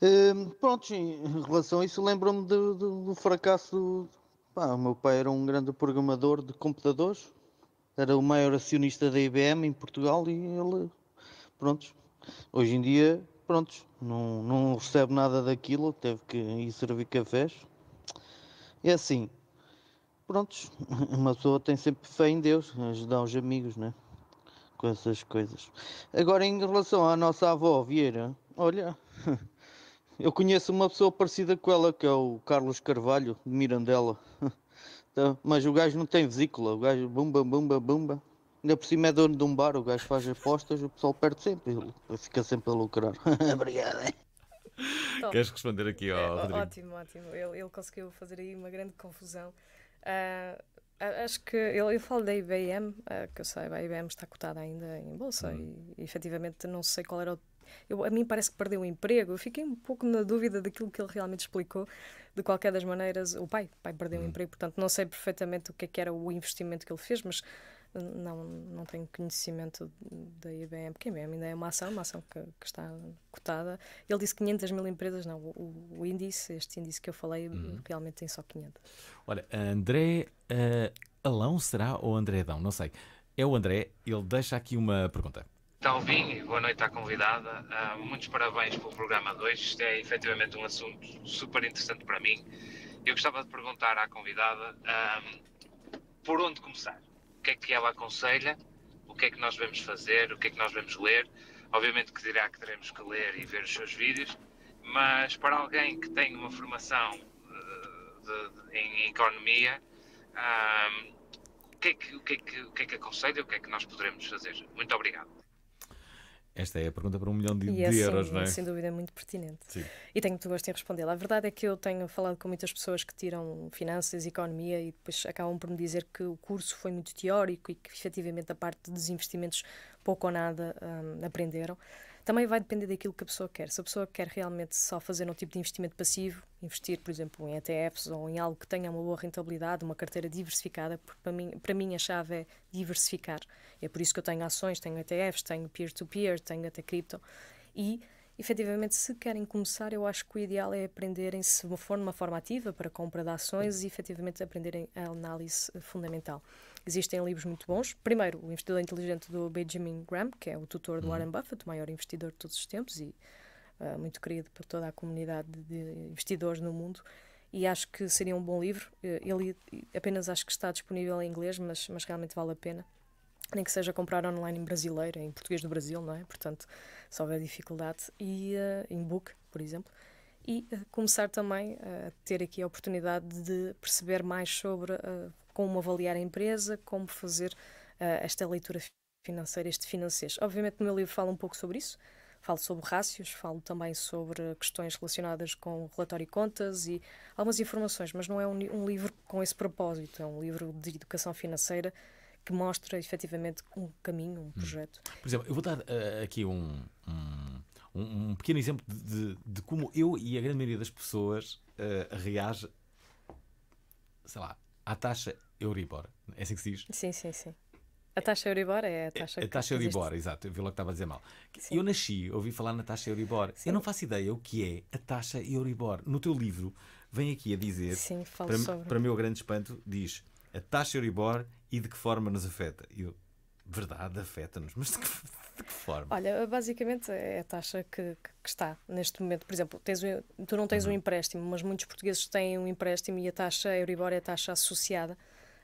Hum, pronto, em relação a isso, lembro-me do, do, do, fracasso. pá, o meu pai era um grande programador de computadores, era o maior acionista da IBM em Portugal e ele, prontos, hoje em dia, prontos, não, não recebe nada daquilo, teve que ir servir cafés. É assim, prontos, uma pessoa tem sempre fé em Deus, ajudar os amigos, né? Com essas coisas. Agora, em relação à nossa avó Vieira, olha, eu conheço uma pessoa parecida com ela, que é o Carlos Carvalho, de Mirandela. Tá, mas o gajo não tem vesícula, o gajo bumba, bumba, bumba. Ainda por cima é dono de um bar, o gajo faz apostas, o pessoal perde sempre, ele fica sempre a lucrar. Obrigado. Queres responder aqui ao é, Rodrigo? Ótimo, ótimo. Ele, ele conseguiu fazer aí uma grande confusão. Uh, acho que ele, falou da IBM, uh, ah, que eu sei, a IBM está cotada ainda em bolsa uhum. e, e efetivamente não sei qual era o eu, a mim parece que perdeu o emprego. Eu fiquei um pouco na dúvida daquilo que ele realmente explicou. De qualquer das maneiras, o pai, o pai perdeu uhum. o emprego, portanto não sei perfeitamente o que, é que era o investimento que ele fez, mas não, não tenho conhecimento da IBM, porque a IBM ainda é uma ação, uma ação que, que está cotada. Ele disse 500 mil empresas, não, o, o índice, este índice que eu falei, uhum. realmente tem só 500. Olha, André uh, Alão será ou André Adão? Não sei. É o André, ele deixa aqui uma pergunta. Talvin, tá, boa noite à convidada. Uh, muitos parabéns pelo programa 2. Isto é efetivamente um assunto super interessante para mim. Eu gostava de perguntar à convidada ah, por onde começar o que é que ela aconselha, o que é que nós devemos fazer, o que é que nós devemos ler. Obviamente que dirá que teremos que ler e ver os seus vídeos, mas para alguém que tem uma formação eh, de, de, em economia, um, o, que é que, o, que é que, o que é que aconselha, o que é que nós poderemos fazer? Muito obrigado. Esta é a pergunta para um milhão de, e é, de sim, euros, não é? Sem dúvida, muito pertinente. Sim. E tenho muito gosto em respondê-la. A verdade é que eu tenho falado com muitas pessoas que tiram finanças, economia e depois acabam por me dizer que o curso foi muito teórico e que efetivamente a parte dos investimentos pouco ou nada hum, aprenderam. Também vai depender daquilo que a pessoa quer. Se a pessoa quer realmente só fazer um tipo de investimento passivo, investir, por exemplo, em ETFs ou em algo que tenha uma boa rentabilidade, uma carteira diversificada, porque para mim, para mim a chave é diversificar. É por isso que eu tenho ações, tenho ETFs, tenho peer-to-peer, -peer, tenho até cripto. E efetivamente, se querem começar, eu acho que o ideal é aprenderem-se de uma forma, uma forma ativa para compra de ações e efetivamente aprenderem a análise fundamental. Existem livros muito bons. Primeiro, O Investidor Inteligente do Benjamin Graham, que é o tutor do uhum. Warren Buffett, o maior investidor de todos os tempos e uh, muito querido por toda a comunidade de investidores no mundo. E acho que seria um bom livro. Eh, ele apenas acho que está disponível em inglês, mas, mas realmente vale a pena. Nem que seja comprar online em brasileiro, em português do Brasil, não é? Portanto, se houver dificuldade. E uh, em book, por exemplo e eh, começar também a ter aqui a oportunidade de perceber mais sobre eh, como avaliar a empresa, como fazer eh, esta leitura financeira, este financeiro. Obviamente no meu livro falo um pouco sobre isso, falo sobre rácios, falo também sobre questões relacionadas com relatório e contas e algumas informações, mas não é um, um, livro com esse propósito, é um livro de educação financeira que mostra efetivamente um caminho, um hum. projeto. Por exemplo, eu vou dar uh, aqui um, um um, um pequeno exemplo de, de, de, como eu e a grande maioria das pessoas uh, reage, sei lá, à taxa Euribor. É assim que se diz? Sim, sim, sim. A taxa Euribor é a é, taxa. A taxa Euribor, exato. Eu vi logo que estava a dizer mal. Sim. Eu nasci, ouvi falar na taxa Euribor. Sim. Eu não faço ideia o que é a taxa Euribor. No teu livro, vem aqui a dizer. Sim, falo para, sobre. Para meu grande espanto, diz a taxa Euribor e de que forma nos afeta. Eu, verdade, afeta-nos. Mas de que de que forma? Olha, basicamente é a taxa que, que está neste momento. Por exemplo, tens, tu não tens uhum. um empréstimo, mas muitos portugueses têm um empréstimo e a taxa Euribor é a taxa associada.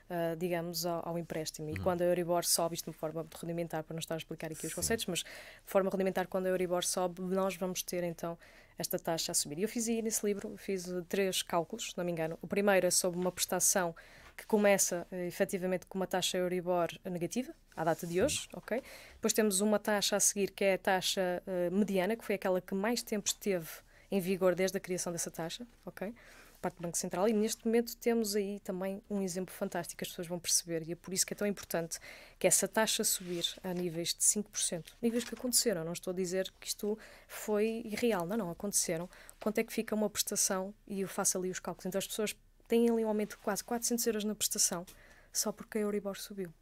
Uh, digamos, ao, ao empréstimo. E uhum. quando a Euribor sobe, isto de forma rudimentar, para não estar a explicar aqui os Sim. conceitos, mas de forma rudimentar, quando a Euribor sobe, nós vamos ter então esta taxa a subir. E eu fiz aí nesse livro, fiz três cálculos, se não me engano. O primeiro é sobre uma prestação que começa eh, efetivamente com uma taxa Euribor negativa, à data de hoje, ok? Depois temos uma taxa a seguir que é a taxa uh, mediana, que foi aquela que mais tempo esteve em vigor desde a criação dessa taxa, ok? parte do Banco Central e neste momento temos aí também um exemplo fantástico que as pessoas vão perceber e é por isso que é tão importante que essa taxa subir a níveis de 5%, níveis que aconteceram, não estou a dizer que isto foi irreal, não, não, aconteceram. Quanto é que fica uma prestação e eu faço ali os cálculos. Então as pessoas têm ali um aumento de quase 400 euros na prestação, só porque a Euribor subiu.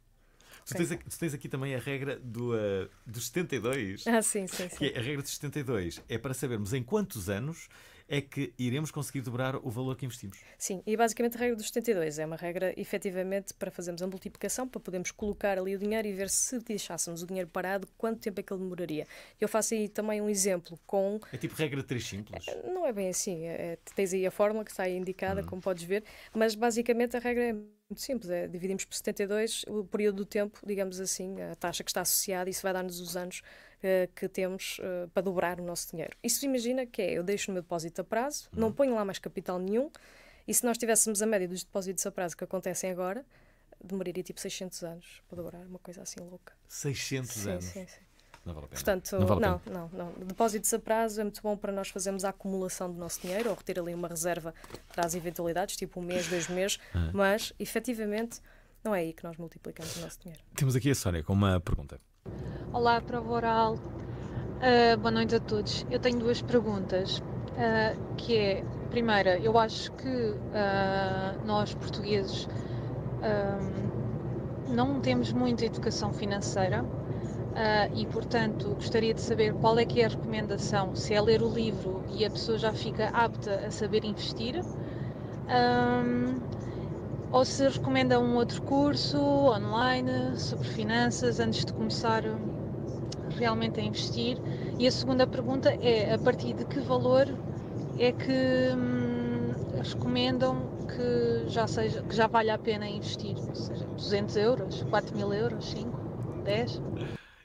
Tu tens, aqui, tu tens, aqui, também a regra do, uh, dos 72. Ah, sim, sim, sim. Que é a regra dos 72 é para sabermos em quantos anos é que iremos conseguir dobrar o valor que investimos. Sim, e basicamente a regra dos 72 é uma regra efetivamente para fazermos a multiplicação, para podermos colocar ali o dinheiro e ver se deixássemos o dinheiro parado, quanto tempo é que ele demoraria. Eu faço aí também um exemplo com. É tipo regra de três simples? Eh, não é bem assim. É, é, tens aí a fórmula que está aí indicada, hum. como podes ver, mas basicamente a regra é muito simples, é, dividimos por 72 o período do tempo, digamos assim, a taxa que está associada, isso vai dar-nos os anos eh, que temos eh, para dobrar o nosso dinheiro. Isso imagina que é, eu deixo o meu depósito a prazo, hum. não ponho lá mais capital nenhum, e se nós tivéssemos a média dos depósitos a prazo que acontecem agora, demoraria tipo 600 anos para dobrar, uma coisa assim louca. 600 sim, anos? Sim, sim. Não vale a pena. Portanto, não, vale não, pena. não, não, Depósitos a prazo é muito bom para nós fazermos a acumulação do nosso dinheiro ou reter ali uma reserva para as eventualidades, tipo um mês, dois meses, é. mas efetivamente não é aí que nós multiplicamos o nosso dinheiro. Temos aqui a Sónia com uma pergunta. Olá, prova oral. Uh, boa noite a todos. Eu tenho duas perguntas, uh, que é, primeira, eu acho que uh, nós portugueses não temos muita educação financeira e, portanto, gostaria de saber qual é que é a recomendação, se é ler o livro e a pessoa já fica apta a saber investir ou se recomenda um outro curso online sobre finanças antes de começar realmente a investir. E a segunda pergunta é a partir de que valor é que hum, recomendam que já, seja, que já vale a pena investir? Ou seja, 200 euros, 4 mil euros, 5, 10?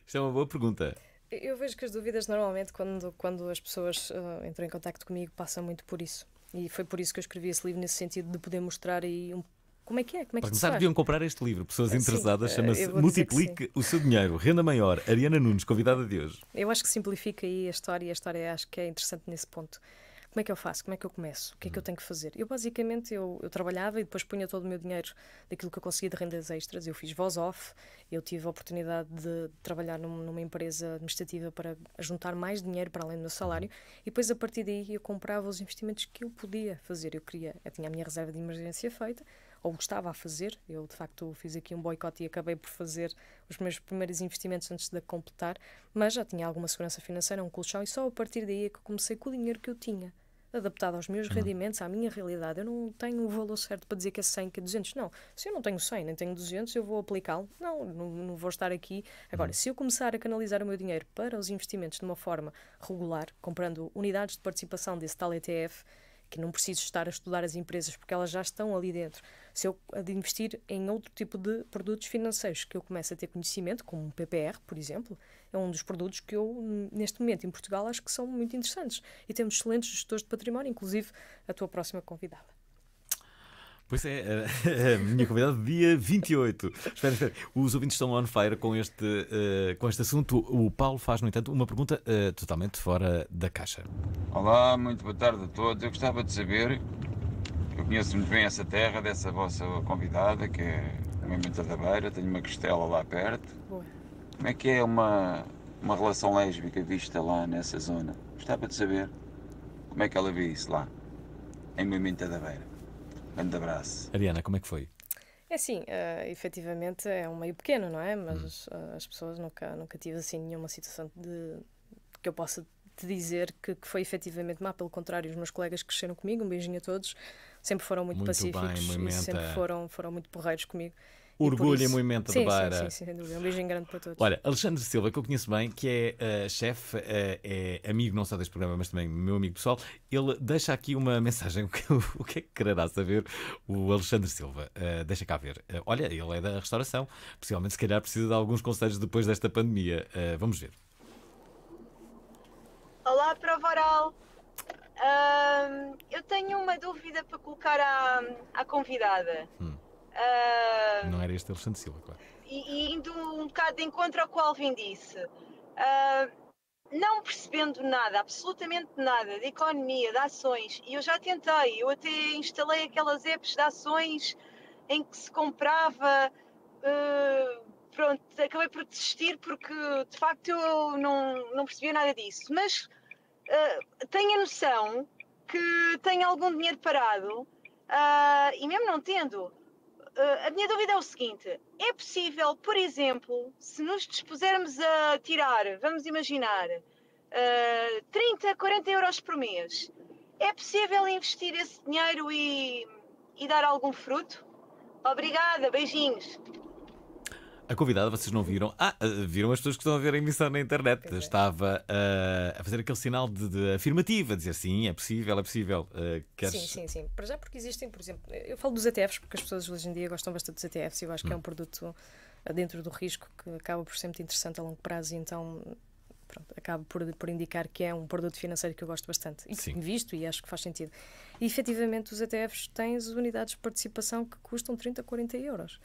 Isto é uma boa pergunta. Eu vejo que as dúvidas normalmente, quando, quando as pessoas uh, entram em contato comigo, passam muito por isso. E foi por isso que eu escrevi esse livro, nesse sentido de poder mostrar aí um como é que é? Como é que Para deviam comprar este livro. Pessoas interessadas, eh, chama-se Multiplique o seu dinheiro. Renda maior. Ariana Nunes, convidada de hoje. Eu acho que simplifica aí a história e a história acho que é interessante nesse ponto. Como é que eu faço? Como é que eu começo? O que é que eu hum. tenho que fazer? Eu basicamente eu, eu trabalhava e depois punha todo o meu dinheiro daquilo que eu conseguia de rendas extras. Eu fiz voz off, eu tive a oportunidade de trabalhar num, numa empresa administrativa para juntar mais dinheiro para além do meu salário uhum. e depois a partir daí eu comprava os investimentos que eu podia fazer. Eu queria, eu tinha a minha reserva de emergência feita, ou estava a fazer. Eu, de facto, fiz aqui um boicote e acabei por fazer os meus primeiros investimentos antes de completar, mas já tinha alguma segurança financeira, um colchão, e só a partir daí é que comecei com o dinheiro que eu tinha adaptado aos meus uhum. rendimentos, à minha realidade. Eu não tenho o valor certo para dizer que é 100, que é 200. Não. Se eu não tenho 100, nem tenho 200, eu vou aplicá-lo. Não, não, não, vou estar aqui. Agora, uhum. se eu começar a canalizar o meu dinheiro para os investimentos de uma forma regular, comprando unidades de participação desse tal ETF, que não preciso estar a estudar as empresas porque elas já estão ali dentro. Se eu de investir em outro tipo de produtos financeiros que eu começo a ter conhecimento, como o PPR, por exemplo, é um dos produtos que eu, neste momento, em Portugal, acho que são muito interessantes. E temos excelentes gestores de património, inclusive a tua próxima convidada. Pois é, eh, a minha convidada, dia 28. Espera, espera. Os ouvintes estão on fire com este, uh, com este assunto. O Paulo faz, no entanto, uma pergunta uh, totalmente fora da caixa. Olá, muito boa tarde a todos. Eu gostava de saber, eu conheço muito bem essa terra, dessa vossa convidada, que é uma Mimenta da Beira, tenho uma costela lá perto. Boa. Como é que é uma, uma relação lésbica vista lá nessa zona? Gostava de saber como é que ela vê isso lá, em Mimenta da Beira grande abraço. Ariana, como é que foi? É sim, uh, eh, efetivamente é um meio pequeno, não é? Mas hum. uh, as pessoas nunca, nunca tive assim nenhuma situação de que eu possa te dizer que, que, foi efetivamente má, pelo contrário, os meus colegas cresceram comigo, um beijinho a todos, sempre foram muito, muito pacíficos bem, e sempre foram, foram muito porreiros comigo. Orgulho e movimento sim, de Beira. Sim, sim, sem dúvida. Um beijinho grande para todos. Olha, Alexandre Silva, que eu conheço bem, que é uh, chefe, uh, é amigo não só deste programa, mas também meu amigo pessoal, ele deixa aqui uma mensagem. o que é que quererá saber o Alexandre Silva? Uh, deixa cá ver. olha, ele é da restauração. Possivelmente, se calhar, precisa de alguns conselhos depois desta pandemia. vamos ver. Olá, Prova Oral. eu tenho uma dúvida para colocar à, à convidada. Hum não ah, era este Alexandre Silva, claro. E, e, indo um bocado de encontro ao que o Alvin disse, uh, não percebendo nada, absolutamente nada, de economia, de ações, e eu já tentei, eu até instalei aquelas apps de ações em que se comprava. Uh, pronto, acabei por desistir porque de facto eu não, não percebia nada disso. Mas uh, tenho a noção que tenho algum dinheiro parado uh, e mesmo não tendo, eh, a minha dúvida é o seguinte: é possível, por exemplo, se nos dispusermos a tirar, vamos imaginar, uh, 30, 40 euros por mês, é possível investir esse dinheiro e, e dar algum fruto? Obrigada, beijinhos a convidada, vocês não viram? Ah, eh, viram as pessoas que estão a ver a emissão na internet. É. Estava uh, a fazer aquele sinal de, de afirmativa, a dizer sim, é possível, é possível. Uh, queres... Sim, sim, sim. Para já, porque existem, por exemplo, eu falo dos ETFs, porque as pessoas hoje em dia gostam bastante dos ETFs e eu acho hum. que é um hum. produto dentro do risco que acaba por ser muito interessante a longo prazo e então pronto, acabo por, por indicar que é um produto financeiro que eu gosto bastante e Sim. visto e acho que faz sentido. E efetivamente os ETFs têm as unidades de participação que custam 30, 40 euros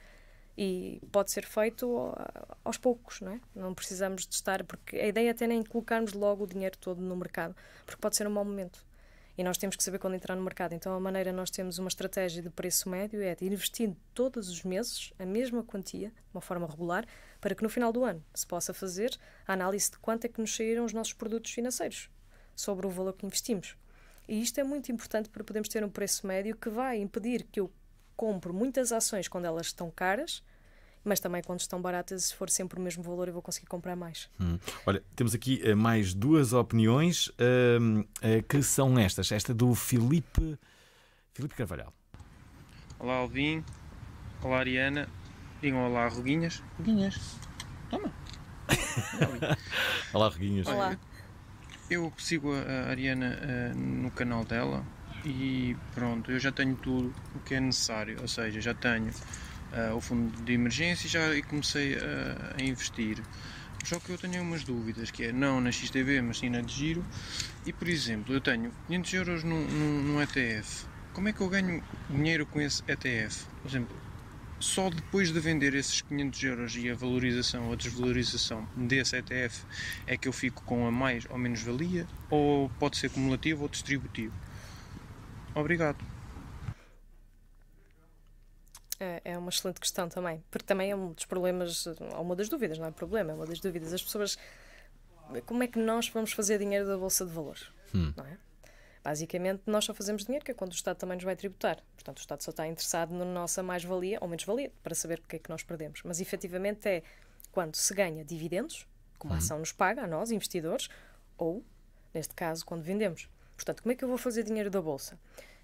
e pode ser feito aos poucos, não é? Não precisamos de estar, porque a ideia até é nem colocarmos logo o dinheiro todo no mercado, porque pode ser um mau momento. E nós temos que saber quando entrar no mercado. Então, a maneira nós temos uma estratégia de preço médio é de investir todos os meses a mesma quantia, de uma forma regular, para que no final do ano se possa fazer a análise de quanto é que nos saíram os nossos produtos financeiros, sobre o valor que investimos. E isto é muito importante para podermos ter um preço médio que vai impedir que eu compro muitas ações quando elas estão caras, mas também quando estão baratas, se for sempre o mesmo valor, eu vou conseguir comprar mais. Hum. Olha, temos aqui uh, mais duas opiniões uh, uh, que são estas. Esta do Filipe, Filipe Carvalhal. Olá, Alvin. Olá, Ariana. Digam olá, Ruguinhas. Ruguinhas. Toma. olá, Ruguinhas. Olá. Eu sigo a Ariana eh, no canal dela e pronto, eu já tenho tudo o que é necessário, ou seja, já tenho uh, o fundo de emergência e já comecei a, a investir. Só que eu tenho umas dúvidas, que é não na XTB, mas sim na de giro. E por exemplo, eu tenho 500 euros num, num, num ETF. Como é que eu ganho dinheiro com esse ETF? Por exemplo, só depois de vender esses 500 euros e a valorização ou a desvalorização desse ETF é que eu fico com a mais ou menos valia? Ou pode ser cumulativo ou distributivo? Obrigado. É, é uma excelente questão também, porque também é um dos problemas, ou uma das dúvidas, não é problema, é uma das dúvidas. As pessoas, como é que nós vamos fazer dinheiro da Bolsa de Valores? Hum. Não é? Basicamente, nós só fazemos dinheiro que é quando o Estado também nos vai tributar. Portanto, o Estado só está interessado na nossa mais-valia ou menos-valia, para saber o que é que nós perdemos. Mas, efetivamente, é quando se ganha dividendos, como a uhum. ação nos paga, a nós, investidores, ou, neste caso, quando vendemos. Portanto, como é que eu vou fazer dinheiro da bolsa?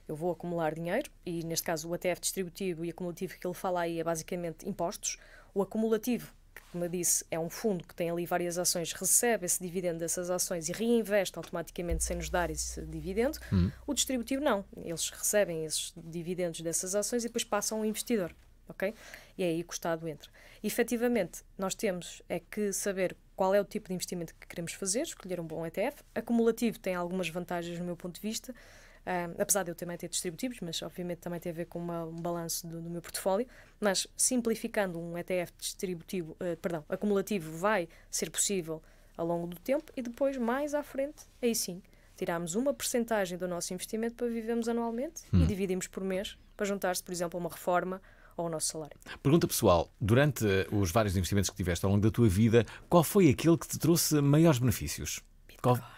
Eu vou acumular dinheiro, e neste caso o ETF distributivo e acumulativo que ele fala aí é basicamente impostos. O acumulativo, como eu disse, é um fundo que tem ali várias ações, recebe esse dividendo dessas ações e reinveste automaticamente sem nos dar esse dividendo. Hum. O distributivo não. Eles recebem esses dividendos dessas ações e depois passam ao investidor. Okay? E é aí que o Estado entra. E, efetivamente, nós temos é que saber qual é o tipo de investimento que queremos fazer, escolher um bom ETF. Acumulativo tem algumas vantagens no meu ponto de vista, uh, apesar de eu também ter distributivos, mas obviamente também tem a ver com uma, um balanço do, do, meu portfólio. Mas simplificando, um ETF distributivo, uh, perdão, acumulativo vai ser possível ao longo do tempo e depois, mais à frente, aí sim, tirarmos uma porcentagem do nosso investimento para vivermos anualmente hum. e dividimos por mês para juntar-se, por exemplo, a uma reforma ao nosso salário. Pergunta pessoal: durante os vários investimentos que tiveste ao longo da tua vida, qual foi aquele que te trouxe maiores benefícios? Bitcoin. Qual?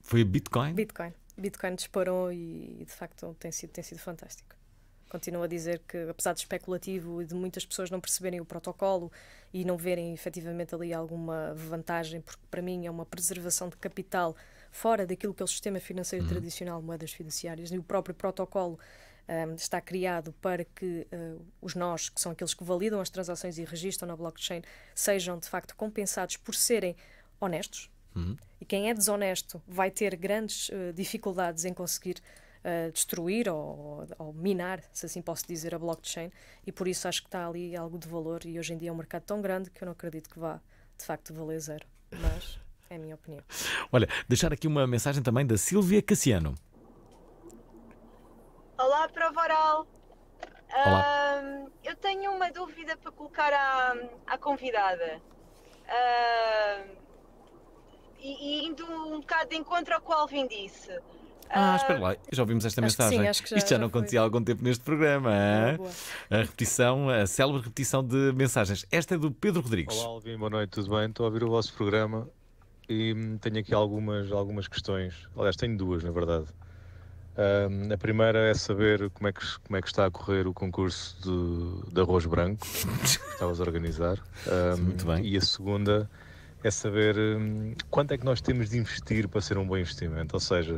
Foi Bitcoin? Bitcoin. Bitcoin disparou e, de facto, tem sido, tem sido fantástico continuo a dizer que, apesar de especulativo e de muitas pessoas não perceberem o protocolo e não verem efetivamente ali alguma vantagem, porque para mim é uma preservação de capital fora daquilo que é o sistema financeiro uhum. tradicional, moedas fiduciárias, e o próprio protocolo um, está criado para que uh, os nós, que são aqueles que validam as transações e registram na blockchain, sejam de facto compensados por serem honestos. Uhum. E quem é desonesto vai ter grandes uh, dificuldades em conseguir uh, destruir ou, ou, minar, se assim posso dizer, a blockchain. E por isso acho que está ali algo de valor. E hoje em dia é um mercado tão grande que eu não acredito que vá de facto valer zero. Mas é a minha opinião. Olha, deixar aqui uma mensagem também da Silvia Cassiano. Olá, Oral. Olá. eu tenho uma dúvida para colocar à, à convidada. Uh, e, e, indo um bocado de encontro ao que Alvin disse. ah, espera lá, já ouvimos esta mensagem. Sim, já, Isto já, já não acontecia há algum tempo neste programa. a repetição, a célebre repetição de mensagens. Esta é do Pedro Rodrigues. Olá, Alvin, boa noite, tudo bem? Estou a ouvir o vosso programa e hum, tenho aqui algumas, algumas questões. Aliás, tenho duas, na verdade a primeira é saber como é, que, como é que está a correr o concurso de, de arroz branco que estavas a organizar. Um, Muito bem. E a segunda é saber um, quanto é que nós temos de investir para ser um bom investimento. Ou seja,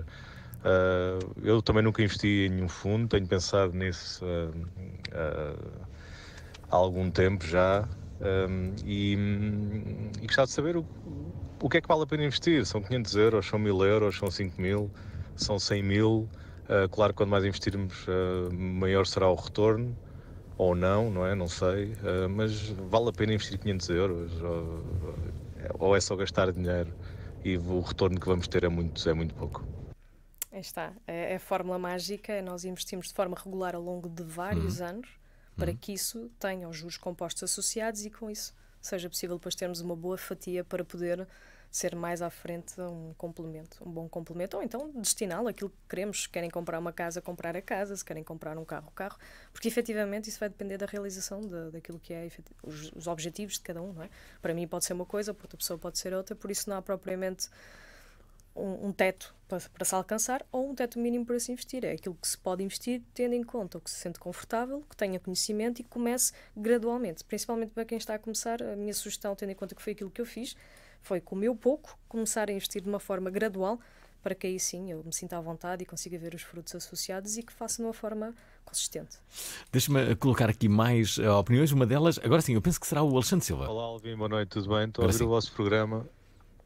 uh, eu também nunca investi em nenhum fundo, tenho pensado nisso uh, uh, há algum tempo já e, hum, e gostava de saber o, o que é que vale a pena investir. São 500 euros, são 1000 euros, são 5000, mil, são 100 mil. Ah, claro, quanto mais investirmos, ah, maior será o retorno, ou não, não é? Não sei, ah, mas vale a pena investir 500 euros, ou, é só gastar dinheiro e o retorno que vamos ter é muito, é muito pouco. Aí está, é, é a fórmula mágica, nós investimos de forma regular ao longo de vários uhum. anos para uhum. que isso tenha os juros compostos associados e com isso seja possível depois termos uma boa fatia para poder ser mais à frente um complemento, um bom complemento, ou então destiná-lo àquilo que queremos. Se querem comprar uma casa, comprar a casa, se querem comprar um carro, o carro, porque efetivamente isso vai depender da realização de, daquilo que é os, os, objetivos de cada um, não é? Para mim pode ser uma coisa, para outra pessoa pode ser outra, por isso não há propriamente um, um teto para, para, se alcançar ou um teto mínimo para se investir. É aquilo que se pode investir tendo em conta o que se sente confortável, que tenha conhecimento e comece gradualmente. Principalmente para quem está a começar, a minha sugestão, tendo em conta que foi aquilo que eu fiz, foi comeu pouco, começar a investir de uma forma gradual, para que aí sim eu me sinta à vontade e consiga ver os frutos associados e que faça de uma forma consistente. Deixa-me eh, colocar aqui mais uh, opiniões. Uma delas, agora sim, eu penso que será o Alexandre Silva. Olá, Alvin, boa noite, tudo bem? Estou agora a ouvir sim. o vosso programa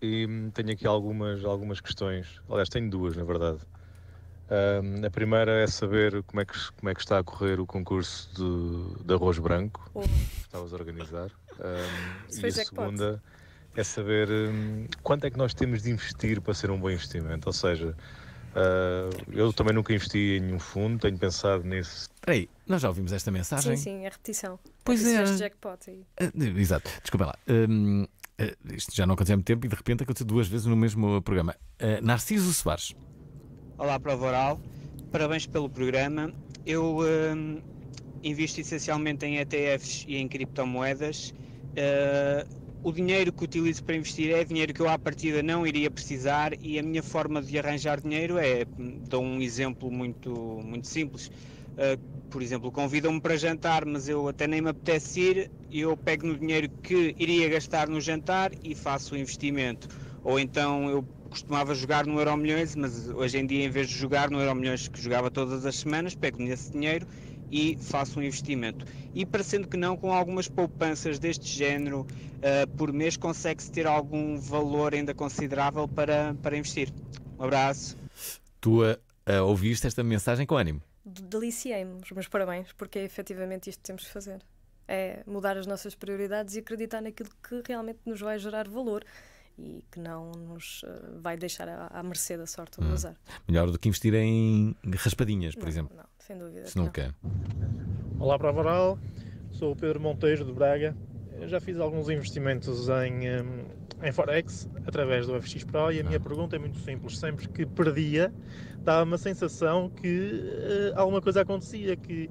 e hum, tenho aqui algumas, algumas questões. Aliás, tenho duas, na verdade. Um, a primeira é saber como é, que, como é que está a correr o concurso de, de arroz branco oh. que estavas a organizar. Um, e a segunda. Pode é saber hum, quanto é que nós temos de investir para ser um bom investimento. Ou seja, uh, eu também nunca investi em nenhum fundo, tenho pensado nisso. Peraí, nós já ouvimos esta mensagem? Sim, sim, a repetição. Pois é. jackpot aí. Uh, exato, desculpa lá. Um, uh, ah, isto já não aconteceu há muito tempo e de repente aconteceu duas vezes no mesmo programa. Narciso Soares. Olá, Prova Oral. Parabéns pelo programa. Eu um, invisto essencialmente em ETFs e em criptomoedas. Uh, o dinheiro que utilizo para investir é dinheiro que eu à partida não iria precisar e a minha forma de arranjar dinheiro é, dou um exemplo muito, muito simples, uh, por exemplo, convidam-me para jantar, mas eu até nem me apetece ir, eu pego no dinheiro que iria gastar no jantar e faço o investimento. Ou então eu costumava jogar no Euro Milhões, mas hoje em dia, em vez de jogar no Euro Milhões que jogava todas as semanas, pego nesse dinheiro e faça um investimento. E parecendo que não, com algumas poupanças deste género uh, por mês, consegue-se ter algum valor ainda considerável para, para investir. Um abraço. Tu uh, eh, ouviste esta mensagem com ânimo? Deliciei-me, meus parabéns, porque é efetivamente isto que temos de fazer. É mudar as nossas prioridades e acreditar naquilo que realmente nos vai gerar valor e que não nos eh, vai deixar à, à mercê da sorte ou do hum. azar. Melhor do que investir em raspadinhas, por não, exemplo. Não. Sem dúvida. Se não, não. quer. Olá para a Varal, sou o Pedro Monteiro de Braga. Eu já fiz alguns investimentos em, hum, em Forex através do FX Pro e a não. minha ah. pergunta é muito simples. Sempre que perdia, dava uma sensação que uh, alguma coisa acontecia, que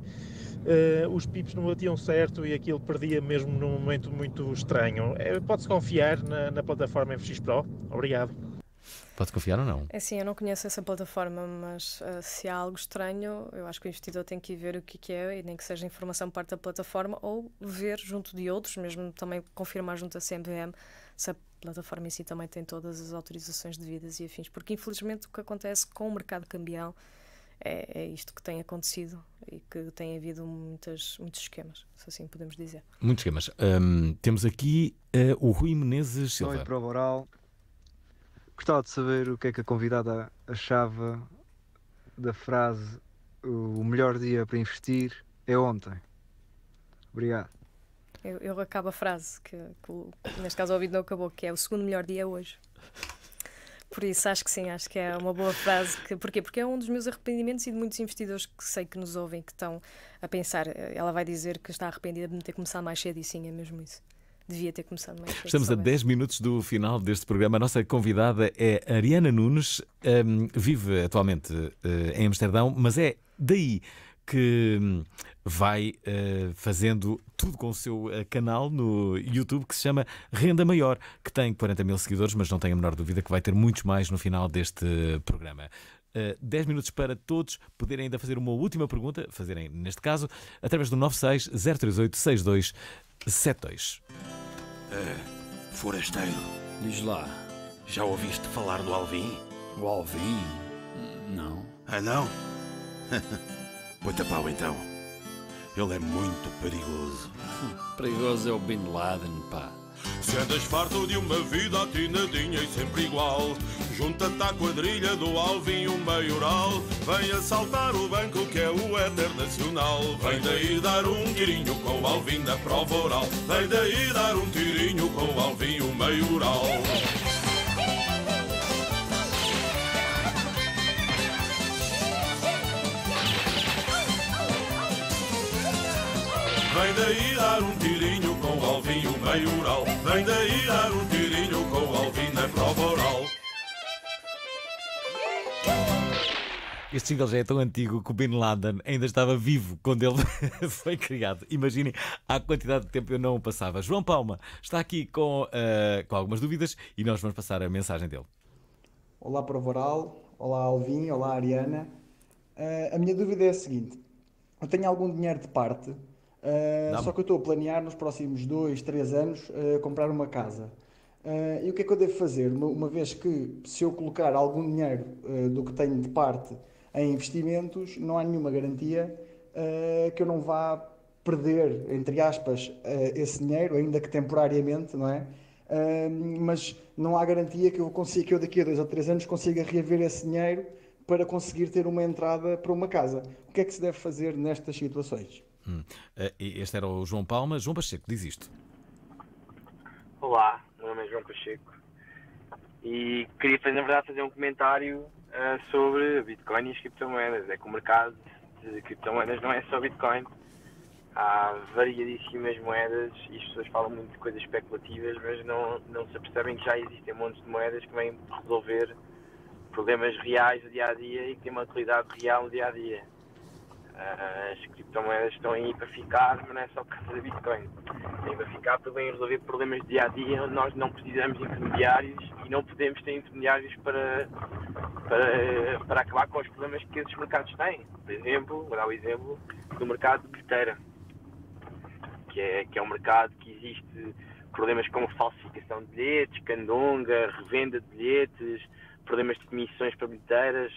Uh, os pips não batiam certo e aquilo perdia mesmo num momento muito estranho. É, Pode-se confiar na, na plataforma FX Pro? Obrigado. Pode confiar ou não? É sim, eu não conheço essa plataforma, mas uh, se há algo estranho, eu acho que o investidor tem que ir ver o que, é que é, e nem que seja informação parte da plataforma, ou ver junto de outros, mesmo também confirmar junto à CMVM se a plataforma em si também tem todas as autorizações devidas e afins, porque infelizmente o que acontece com o mercado cambial é, é, isto que tem acontecido e que tem havido muitas, muitos esquemas, se assim podemos dizer. Muitos esquemas. Um, temos aqui uh, o Rui Menezes Silva. Oi, oral. Gostava de saber o que é que a convidada achava da frase o melhor dia para investir é ontem. Obrigado. Eu, eu acabo a frase que, que neste caso o ouvido não acabou, que é o segundo melhor dia é hoje. Por isso, acho que sim, acho que é uma boa frase. Que, porquê? Porque é um dos meus arrependimentos e de muitos investidores que sei que nos ouvem, que estão a pensar. Eh, ela vai dizer que está arrependida de não ter começado mais cedo, e sim, é mesmo isso. Devia ter começado mais cedo. Estamos a 10 minutos do final deste programa. A nossa convidada é Ariana Nunes, um, vive atualmente uh, em Amsterdão, mas é daí que hum, vai uh, fazendo tudo com o seu uh, canal no YouTube que se chama Renda Maior, que tem 40 mil seguidores, mas não tenho a menor dúvida que vai ter muitos mais no final deste programa. 10 eh, minutos para todos poderem ainda fazer uma última pergunta, fazerem neste caso, através do 96 038 6272. Uh, forasteiro. Diz lá. Já ouviste falar do Alvin? O Alvin? Não. Ah, não? põe pau então. Ele é muito perigoso. Perigoso é o Bin Laden, pá. Se andas farto de uma vida atinadinha e sempre igual, junta-te à quadrilha do Alvin um maioral. Vem assaltar o banco que é o Éter Nacional. Vem daí dar um tirinho com o Alvin da prova oral. Vem daí dar um tirinho com o Alvin o maioral. Vem daí dar um tirinho. Bem rural. Vem daí dar um tirinho com o Alvina é prova oral. Este single já é tão antigo que o Bin Laden ainda estava vivo quando ele foi criado. Imaginem a quantidade de tempo eu não o passava. João Palma está aqui com, uh, com algumas dúvidas e nós vamos passar a mensagem dele. Olá, Voral, Olá, Alvin. Olá, Ariana. Uh, a minha dúvida é a seguinte: eu tenho algum dinheiro de parte Uh, só que eu estou a planear nos próximos dois, três anos uh, comprar uma casa. Uh, e o que é que eu devo fazer? Uma, uma vez que se eu colocar algum dinheiro do que tenho de parte em investimentos, não há nenhuma garantia que eu não vá perder, entre aspas, esse dinheiro, ainda que temporariamente, não é? mas não há garantia que eu, consiga, que eu daqui a dois ou três anos consiga reaver esse dinheiro para conseguir ter uma entrada para uma casa. O que é que se deve fazer nestas situações? Hum. Eh, este era o João Palma. João Pacheco diz isto. Olá, meu nome é João Pacheco e queria, fazer, na verdade, fazer um comentário uh, sobre Bitcoin e as criptomoedas. É que o mercado de criptomoedas não é só Bitcoin. Há variadíssimas moedas e as pessoas falam muito de coisas especulativas, mas não, não se apercebem que já existem montes de moedas que vêm resolver problemas reais do dia a dia e que têm uma utilidade real no dia a dia. Ah, as criptomoedas estão aí para ficar, mas não é só por causa da Bitcoin. Vêm para ficar para bem resolver problemas de dia a dia onde nós não precisamos de intermediários e não podemos ter intermediários para, para, para acabar com os problemas que esses mercados têm. Por exemplo, vou dar o um exemplo do mercado de carteira, que é, que é um mercado que existe problemas como falsificação de bilhetes, candonga, revenda de bilhetes, problemas de comissões para bilheteiras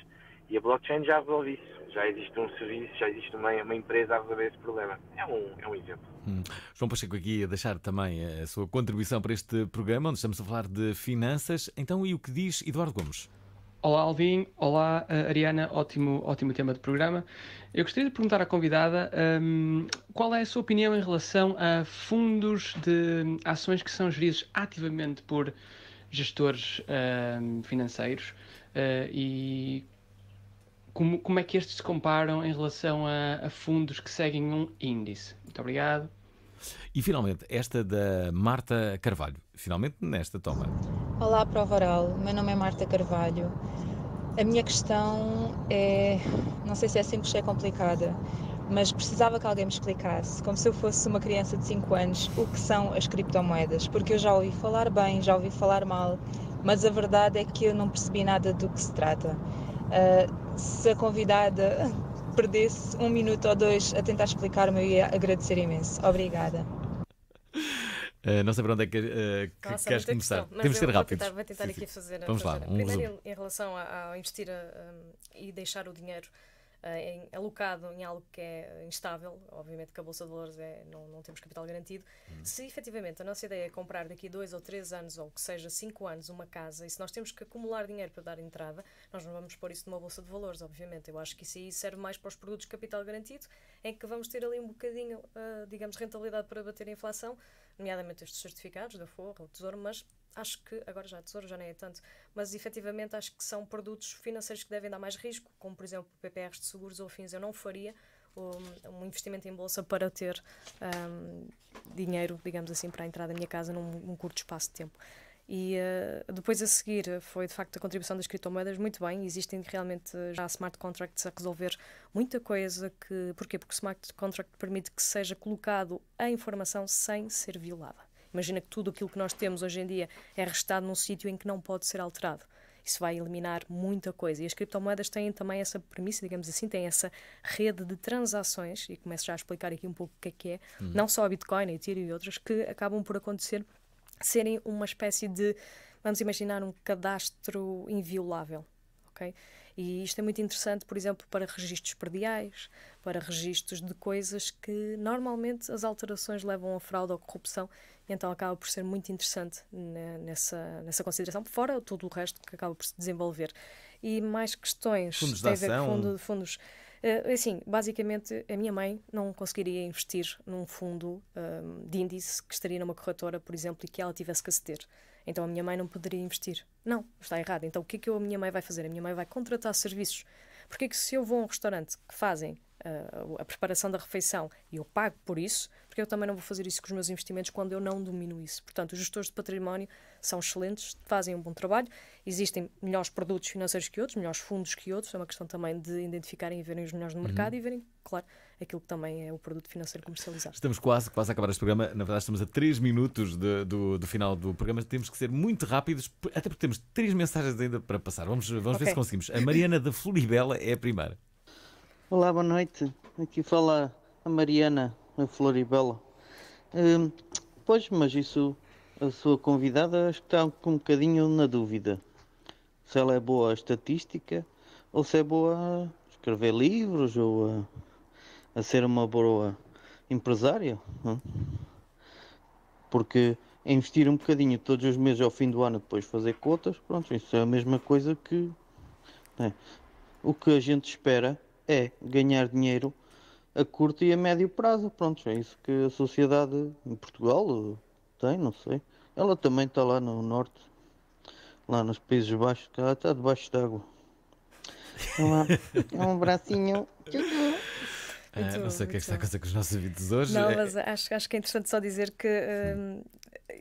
e a blockchain já resolve isso já existe um serviço, já existe uma, uma empresa a resolver esse problema. É um, é um exemplo. Hum. João Pacheco aqui a deixar também a sua contribuição para este programa, onde estamos a falar de finanças. Então, e o que diz Eduardo Gomes? Olá Alvin, olá eh, Ariana, ótimo, ótimo tema de programa. Eu gostaria de perguntar à convidada um, qual é a sua opinião em relação a fundos de ações que são geridos ativamente por gestores um, financeiros uh, e como, como é que estes se comparam em relação a, a fundos que seguem um índice? Muito obrigado. E finalmente, esta da Marta Carvalho. Finalmente, nesta toma. Olá, Prova Oral. Meu nome é Marta Carvalho. A minha questão é. Não sei se é simples ou é complicada, mas precisava que alguém me explicasse, como se eu fosse uma criança de 5 anos, o que são as criptomoedas. Porque eu já ouvi falar bem, já ouvi falar mal, mas a verdade é que eu não percebi nada do que se trata. Uh, se a convidada perdesse um minuto ou dois a tentar explicar-me, eu ia agradecer imenso. Obrigada. Uh, não sei para onde é que, uh, que Nossa, queres começar. Questão, Temos de ser rápidos. Vou tentar, vou tentar sim, aqui sim. fazer. Vamos fazer. lá. Um Primeiro, resumo. em, relação a, investir a, um, e deixar o dinheiro eh, em, alocado em algo que é instável, obviamente que a Bolsa de Valores é, não, não temos capital garantido, uhum. se efetivamente a nossa ideia é comprar daqui dois ou três anos, ou que seja cinco anos, uma casa, e se nós temos que acumular dinheiro para dar entrada, nós não vamos pôr isso numa Bolsa de Valores, obviamente. Eu acho que isso aí serve mais para os produtos de capital garantido, em que vamos ter ali um bocadinho, uh, digamos, rentabilidade para bater a inflação, nomeadamente estes certificados da Forra, o Tesouro, mas acho que agora já Tesouro já nem é tanto, mas efetivamente acho que são produtos financeiros que devem dar mais risco, como por exemplo PPRs de seguros ou fins. Eu não faria um, investimento em bolsa para ter um, dinheiro, digamos assim, para a entrada da minha casa num, curto espaço de tempo. E uh, depois a seguir foi de facto a contribuição das criptomoedas, muito bem, existem realmente eh, já smart contracts a resolver muita coisa. Que, porquê? Porque o smart contract permite que seja colocado a informação sem ser violada. Imagina que tudo aquilo que nós temos hoje em dia é restado num sítio em que não pode ser alterado. Isso vai eliminar muita coisa. E as criptomoedas têm também essa premissa, digamos assim, têm essa rede de transações, e começo já a explicar aqui um pouco o que é que é, uhum. não só a Bitcoin, a Ethereum e outras, que acabam por acontecer serem uma espécie de, vamos imaginar, um cadastro inviolável. Okay? E isto é muito interessante, por exemplo, para registros perdiais, para registros de coisas que normalmente as alterações levam a fraude ou corrupção, então acaba por ser muito interessante né, nessa, nessa consideração, fora todo o resto que acaba por se desenvolver. E mais questões. Fundos de ação. Fundo, fundos eh, é assim, basicamente, a minha mãe não conseguiria investir num fundo um, de índice que estaria numa corretora, por exemplo, e que ela tivesse que aceder. Então a minha mãe não poderia investir. Não, está errado. Então o que é que a minha mãe vai fazer? A minha mãe vai contratar serviços. Porque é que se eu vou a um restaurante que fazem uh, a preparação da refeição e eu pago por isso, porque eu também não vou fazer isso com os meus investimentos quando eu não domino isso. Portanto, os gestores de património são excelentes, fazem um bom trabalho, existem melhores produtos financeiros que outros, melhores fundos que outros, é uma questão também de identificarem e verem os melhores no uhum. mercado e verem, claro, aquilo que também é o produto financeiro comercializado. Estamos quase, quase a acabar este programa, na verdade estamos a 3 minutos de, do, do final do programa, temos que ser muito rápidos, até porque temos três mensagens ainda para passar. Vamos, vamos okay. ver se conseguimos. A Mariana da Floribela é a primeira. Olá, boa noite. Aqui fala a Mariana, a Floribela. Hum, pois, mas isso, a sua convidada está com um bocadinho na dúvida. Se ela é boa a estatística ou se é boa a escrever livros ou a, a ser uma boa empresária. Hum? Porque investir um bocadinho todos os meses ao fim do ano, depois fazer cotas, pronto, isso é a mesma coisa que. É? O que a gente espera é ganhar dinheiro a curto e a médio prazo. Pronto, é isso que a sociedade em Portugal eh, tem, não sei. Ela também está lá no norte, lá nos Países Baixos, que ela está debaixo d'água. é um bracinho. Ah, não sei o que é que está a acontecer com os nossos vídeos hoje. Não, mas acho, acho que é interessante só dizer que. Hum,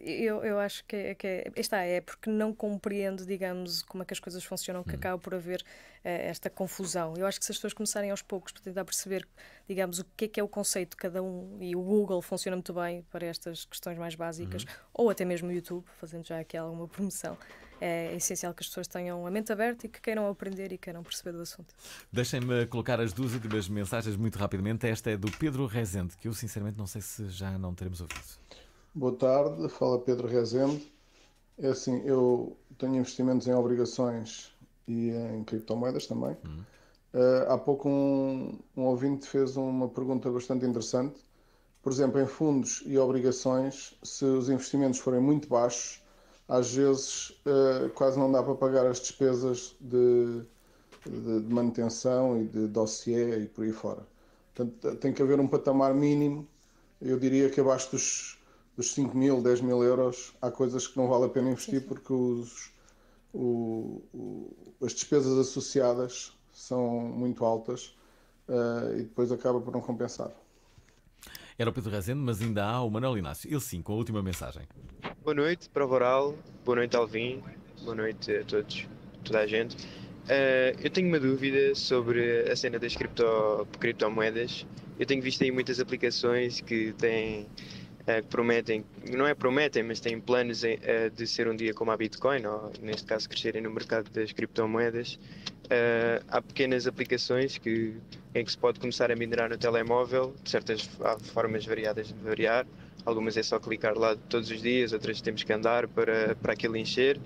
eu, eu acho que, é, que é, está, é porque não compreendo, digamos, como é que as coisas funcionam, que hum. acaba por haver uh, esta confusão. Eu acho que se as pessoas começarem aos poucos para tentar perceber, digamos, o que é que é o conceito de cada um, e o Google funciona muito bem para estas questões mais básicas, uhum. ou até mesmo o YouTube, fazendo já aqui alguma promoção, é essencial que as pessoas tenham a mente aberta e que queiram aprender e queiram perceber do assunto. Deixem-me colocar as duas últimas mensagens muito rapidamente. Esta é do Pedro Rezende, que eu sinceramente não sei se já não teremos ouvido. Boa tarde, fala Pedro Rezende. É assim, eu tenho investimentos em obrigações e em criptomoedas também. Uhum. Uh, há pouco um, um, ouvinte fez uma pergunta bastante interessante. Por exemplo, em fundos e obrigações, se os investimentos forem muito baixos, às vezes uh, quase não dá para pagar as despesas de, de, de manutenção e de dossiê e por aí fora. Portanto, tem que haver um patamar mínimo, eu diria que abaixo dos dos 5 mil, 10 mil euros, há coisas que não vale a pena investir Sim. porque os, o, o, as despesas associadas são muito altas uh, e depois acaba por não compensar. Era o Pedro Rezende, mas ainda há o Manuel Inácio. Ele sim, com a última mensagem. Boa noite para o Voral, boa noite Alvin, boa noite a todos, toda a gente. Uh, eu tenho uma dúvida sobre a cena das cripto, criptomoedas. Eu tenho visto aí muitas aplicações que têm que eh, prometem, não é prometem, mas têm planos eh, de ser um dia como a Bitcoin, ou neste caso crescerem no mercado das criptomoedas, eh, há pequenas aplicações que, em que se pode começar a minerar no telemóvel, de certas há formas variadas de variar, algumas é só clicar lá todos os dias, outras temos que andar para, para aquilo encher.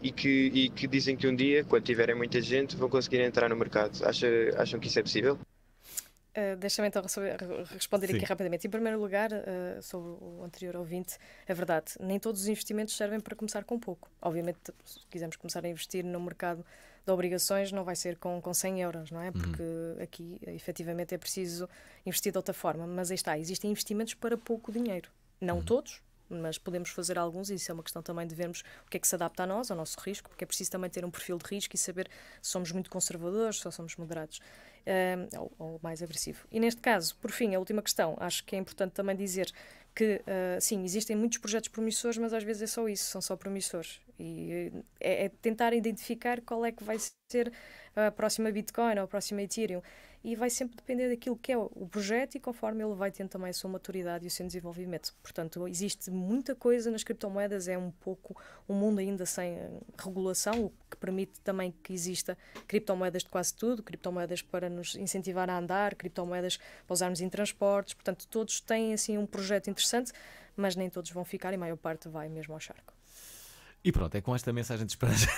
E que, e que dizem que um dia, quando tiverem muita gente, vão conseguir entrar no mercado. Acha, acham que isso é possível? Eh, deixa-me então responder Sim. aqui rapidamente. Em primeiro lugar, uh, sobre o anterior ouvinte, é verdade, nem todos os investimentos servem para começar com pouco. Obviamente, se quisermos começar a investir no mercado de obrigações, não vai ser com, com 100 euros, não é? Uhum. Porque uhum. aqui, efetivamente, é preciso investir de outra forma. Mas aí está, existem investimentos para pouco dinheiro. Não uhum. todos, mas podemos fazer alguns, e isso é uma questão também de vermos o que é que se adapta a nós, ao nosso risco, porque é preciso também ter um perfil de risco e saber se somos muito conservadores, se somos moderados, um, eh, ou, ou, mais agressivo. E neste caso, por fim, a última questão, acho que é importante também dizer que, uh, sim, existem muitos projetos promissores, mas às vezes é só isso, são só promissores. E eh, é, é tentar identificar qual é que vai ser a próxima Bitcoin ou a próxima Ethereum e vai sempre depender daquilo que é o projeto e conforme ele vai tendo também a sua maturidade e o seu desenvolvimento. Portanto, existe muita coisa nas criptomoedas, é um pouco um mundo ainda sem eh, regulação, o que permite também que exista criptomoedas de quase tudo, criptomoedas para nos incentivar a andar, criptomoedas para usarmos em transportes, portanto, todos têm assim um projeto interessante, mas nem todos vão ficar e a maior parte vai mesmo ao charco. E pronto, é com esta mensagem de esperança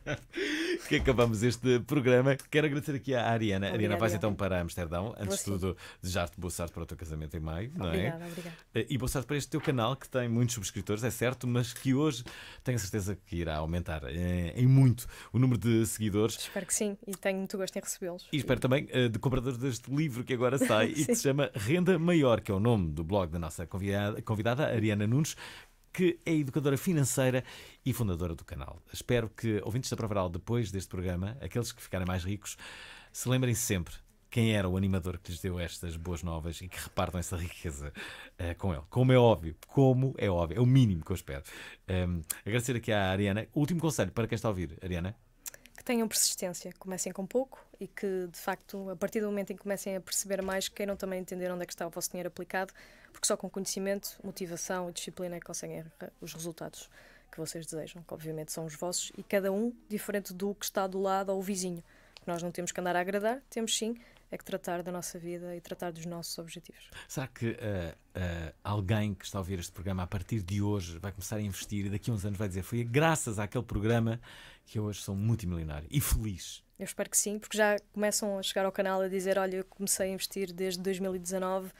que acabamos este programa. Quero agradecer aqui à Ariana. Obrigada, Ariana, vais então para Amsterdão. Antes de tudo, desejar-te boa sorte para o teu casamento em maio, obrigada, não é? Obrigada. Eh, e boa sorte para este teu canal, que tem muitos subscritores, é certo, mas que hoje tenho certeza que irá aumentar eh, em muito o número de seguidores. Espero que sim, e tenho muito gosto em recebê-los. E espero também eh, de compradores deste livro que agora sai e que se chama Renda Maior, que é o nome do blog da nossa convidada, convidada Ariana Nunes, que é educadora financeira e fundadora do canal. Espero que, ouvintes da Provaral, depois deste programa, aqueles que ficarem mais ricos, se lembrem sempre quem era o animador que lhes deu estas boas novas e que repartam essa riqueza uh, com ele. Como é óbvio, como é óbvio, é o mínimo que eu espero. Um, ehm, agradecer aqui à Ariana. Último conselho para quem está a ouvir, Ariana. Que tenham persistência, comecem com pouco e que, de facto, a partir do momento em que comecem a perceber mais, queiram também entender onde é que está o vosso dinheiro aplicado, porque só com conhecimento, motivação e disciplina é que conseguem eh, os resultados que vocês desejam, que obviamente são os vossos e cada um diferente do que está do lado ou o vizinho. Nós não temos que andar a agradar, temos sim é que tratar da nossa vida e tratar dos nossos objetivos. Será que uh, uh, alguém que está a ouvir este programa a partir de hoje vai começar a investir e daqui a uns anos vai dizer foi graças àquele programa que eu hoje sou multimilionário e feliz? Eu espero que sim, porque já começam a chegar ao canal a dizer: Olha, eu comecei a investir desde 2019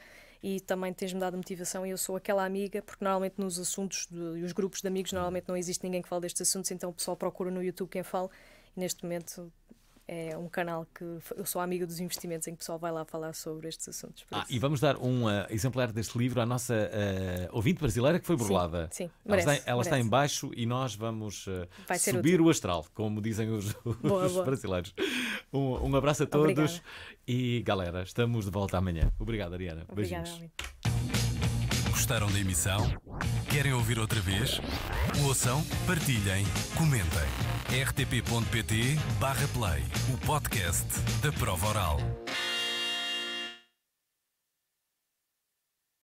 e também tens-me dado motivação e eu sou aquela amiga, porque normalmente nos assuntos e os grupos de amigos, uhum. normalmente não existe ninguém que fale destes assuntos, então o pessoal procura no YouTube quem fala e neste momento é um canal que eu sou amiga dos investimentos em que o pessoal vai lá falar sobre estes assuntos. Ah, e vamos dar um uh, exemplar deste livro à nossa uh, ouvinte brasileira que foi burlada. Sim, sim merece, ela, está, ela está em baixo e nós vamos uh, subir o astral, como dizem os, boa, os boa. brasileiros. Um, um, abraço a todos Obrigada. e galera, estamos de volta amanhã. Obrigado, Ariana. Obrigada, Beijinhos. Gostaram da emissão? Querem ouvir outra vez? Ouçam, partilhem, comentem. rtp.pt/play, o podcast da prova oral.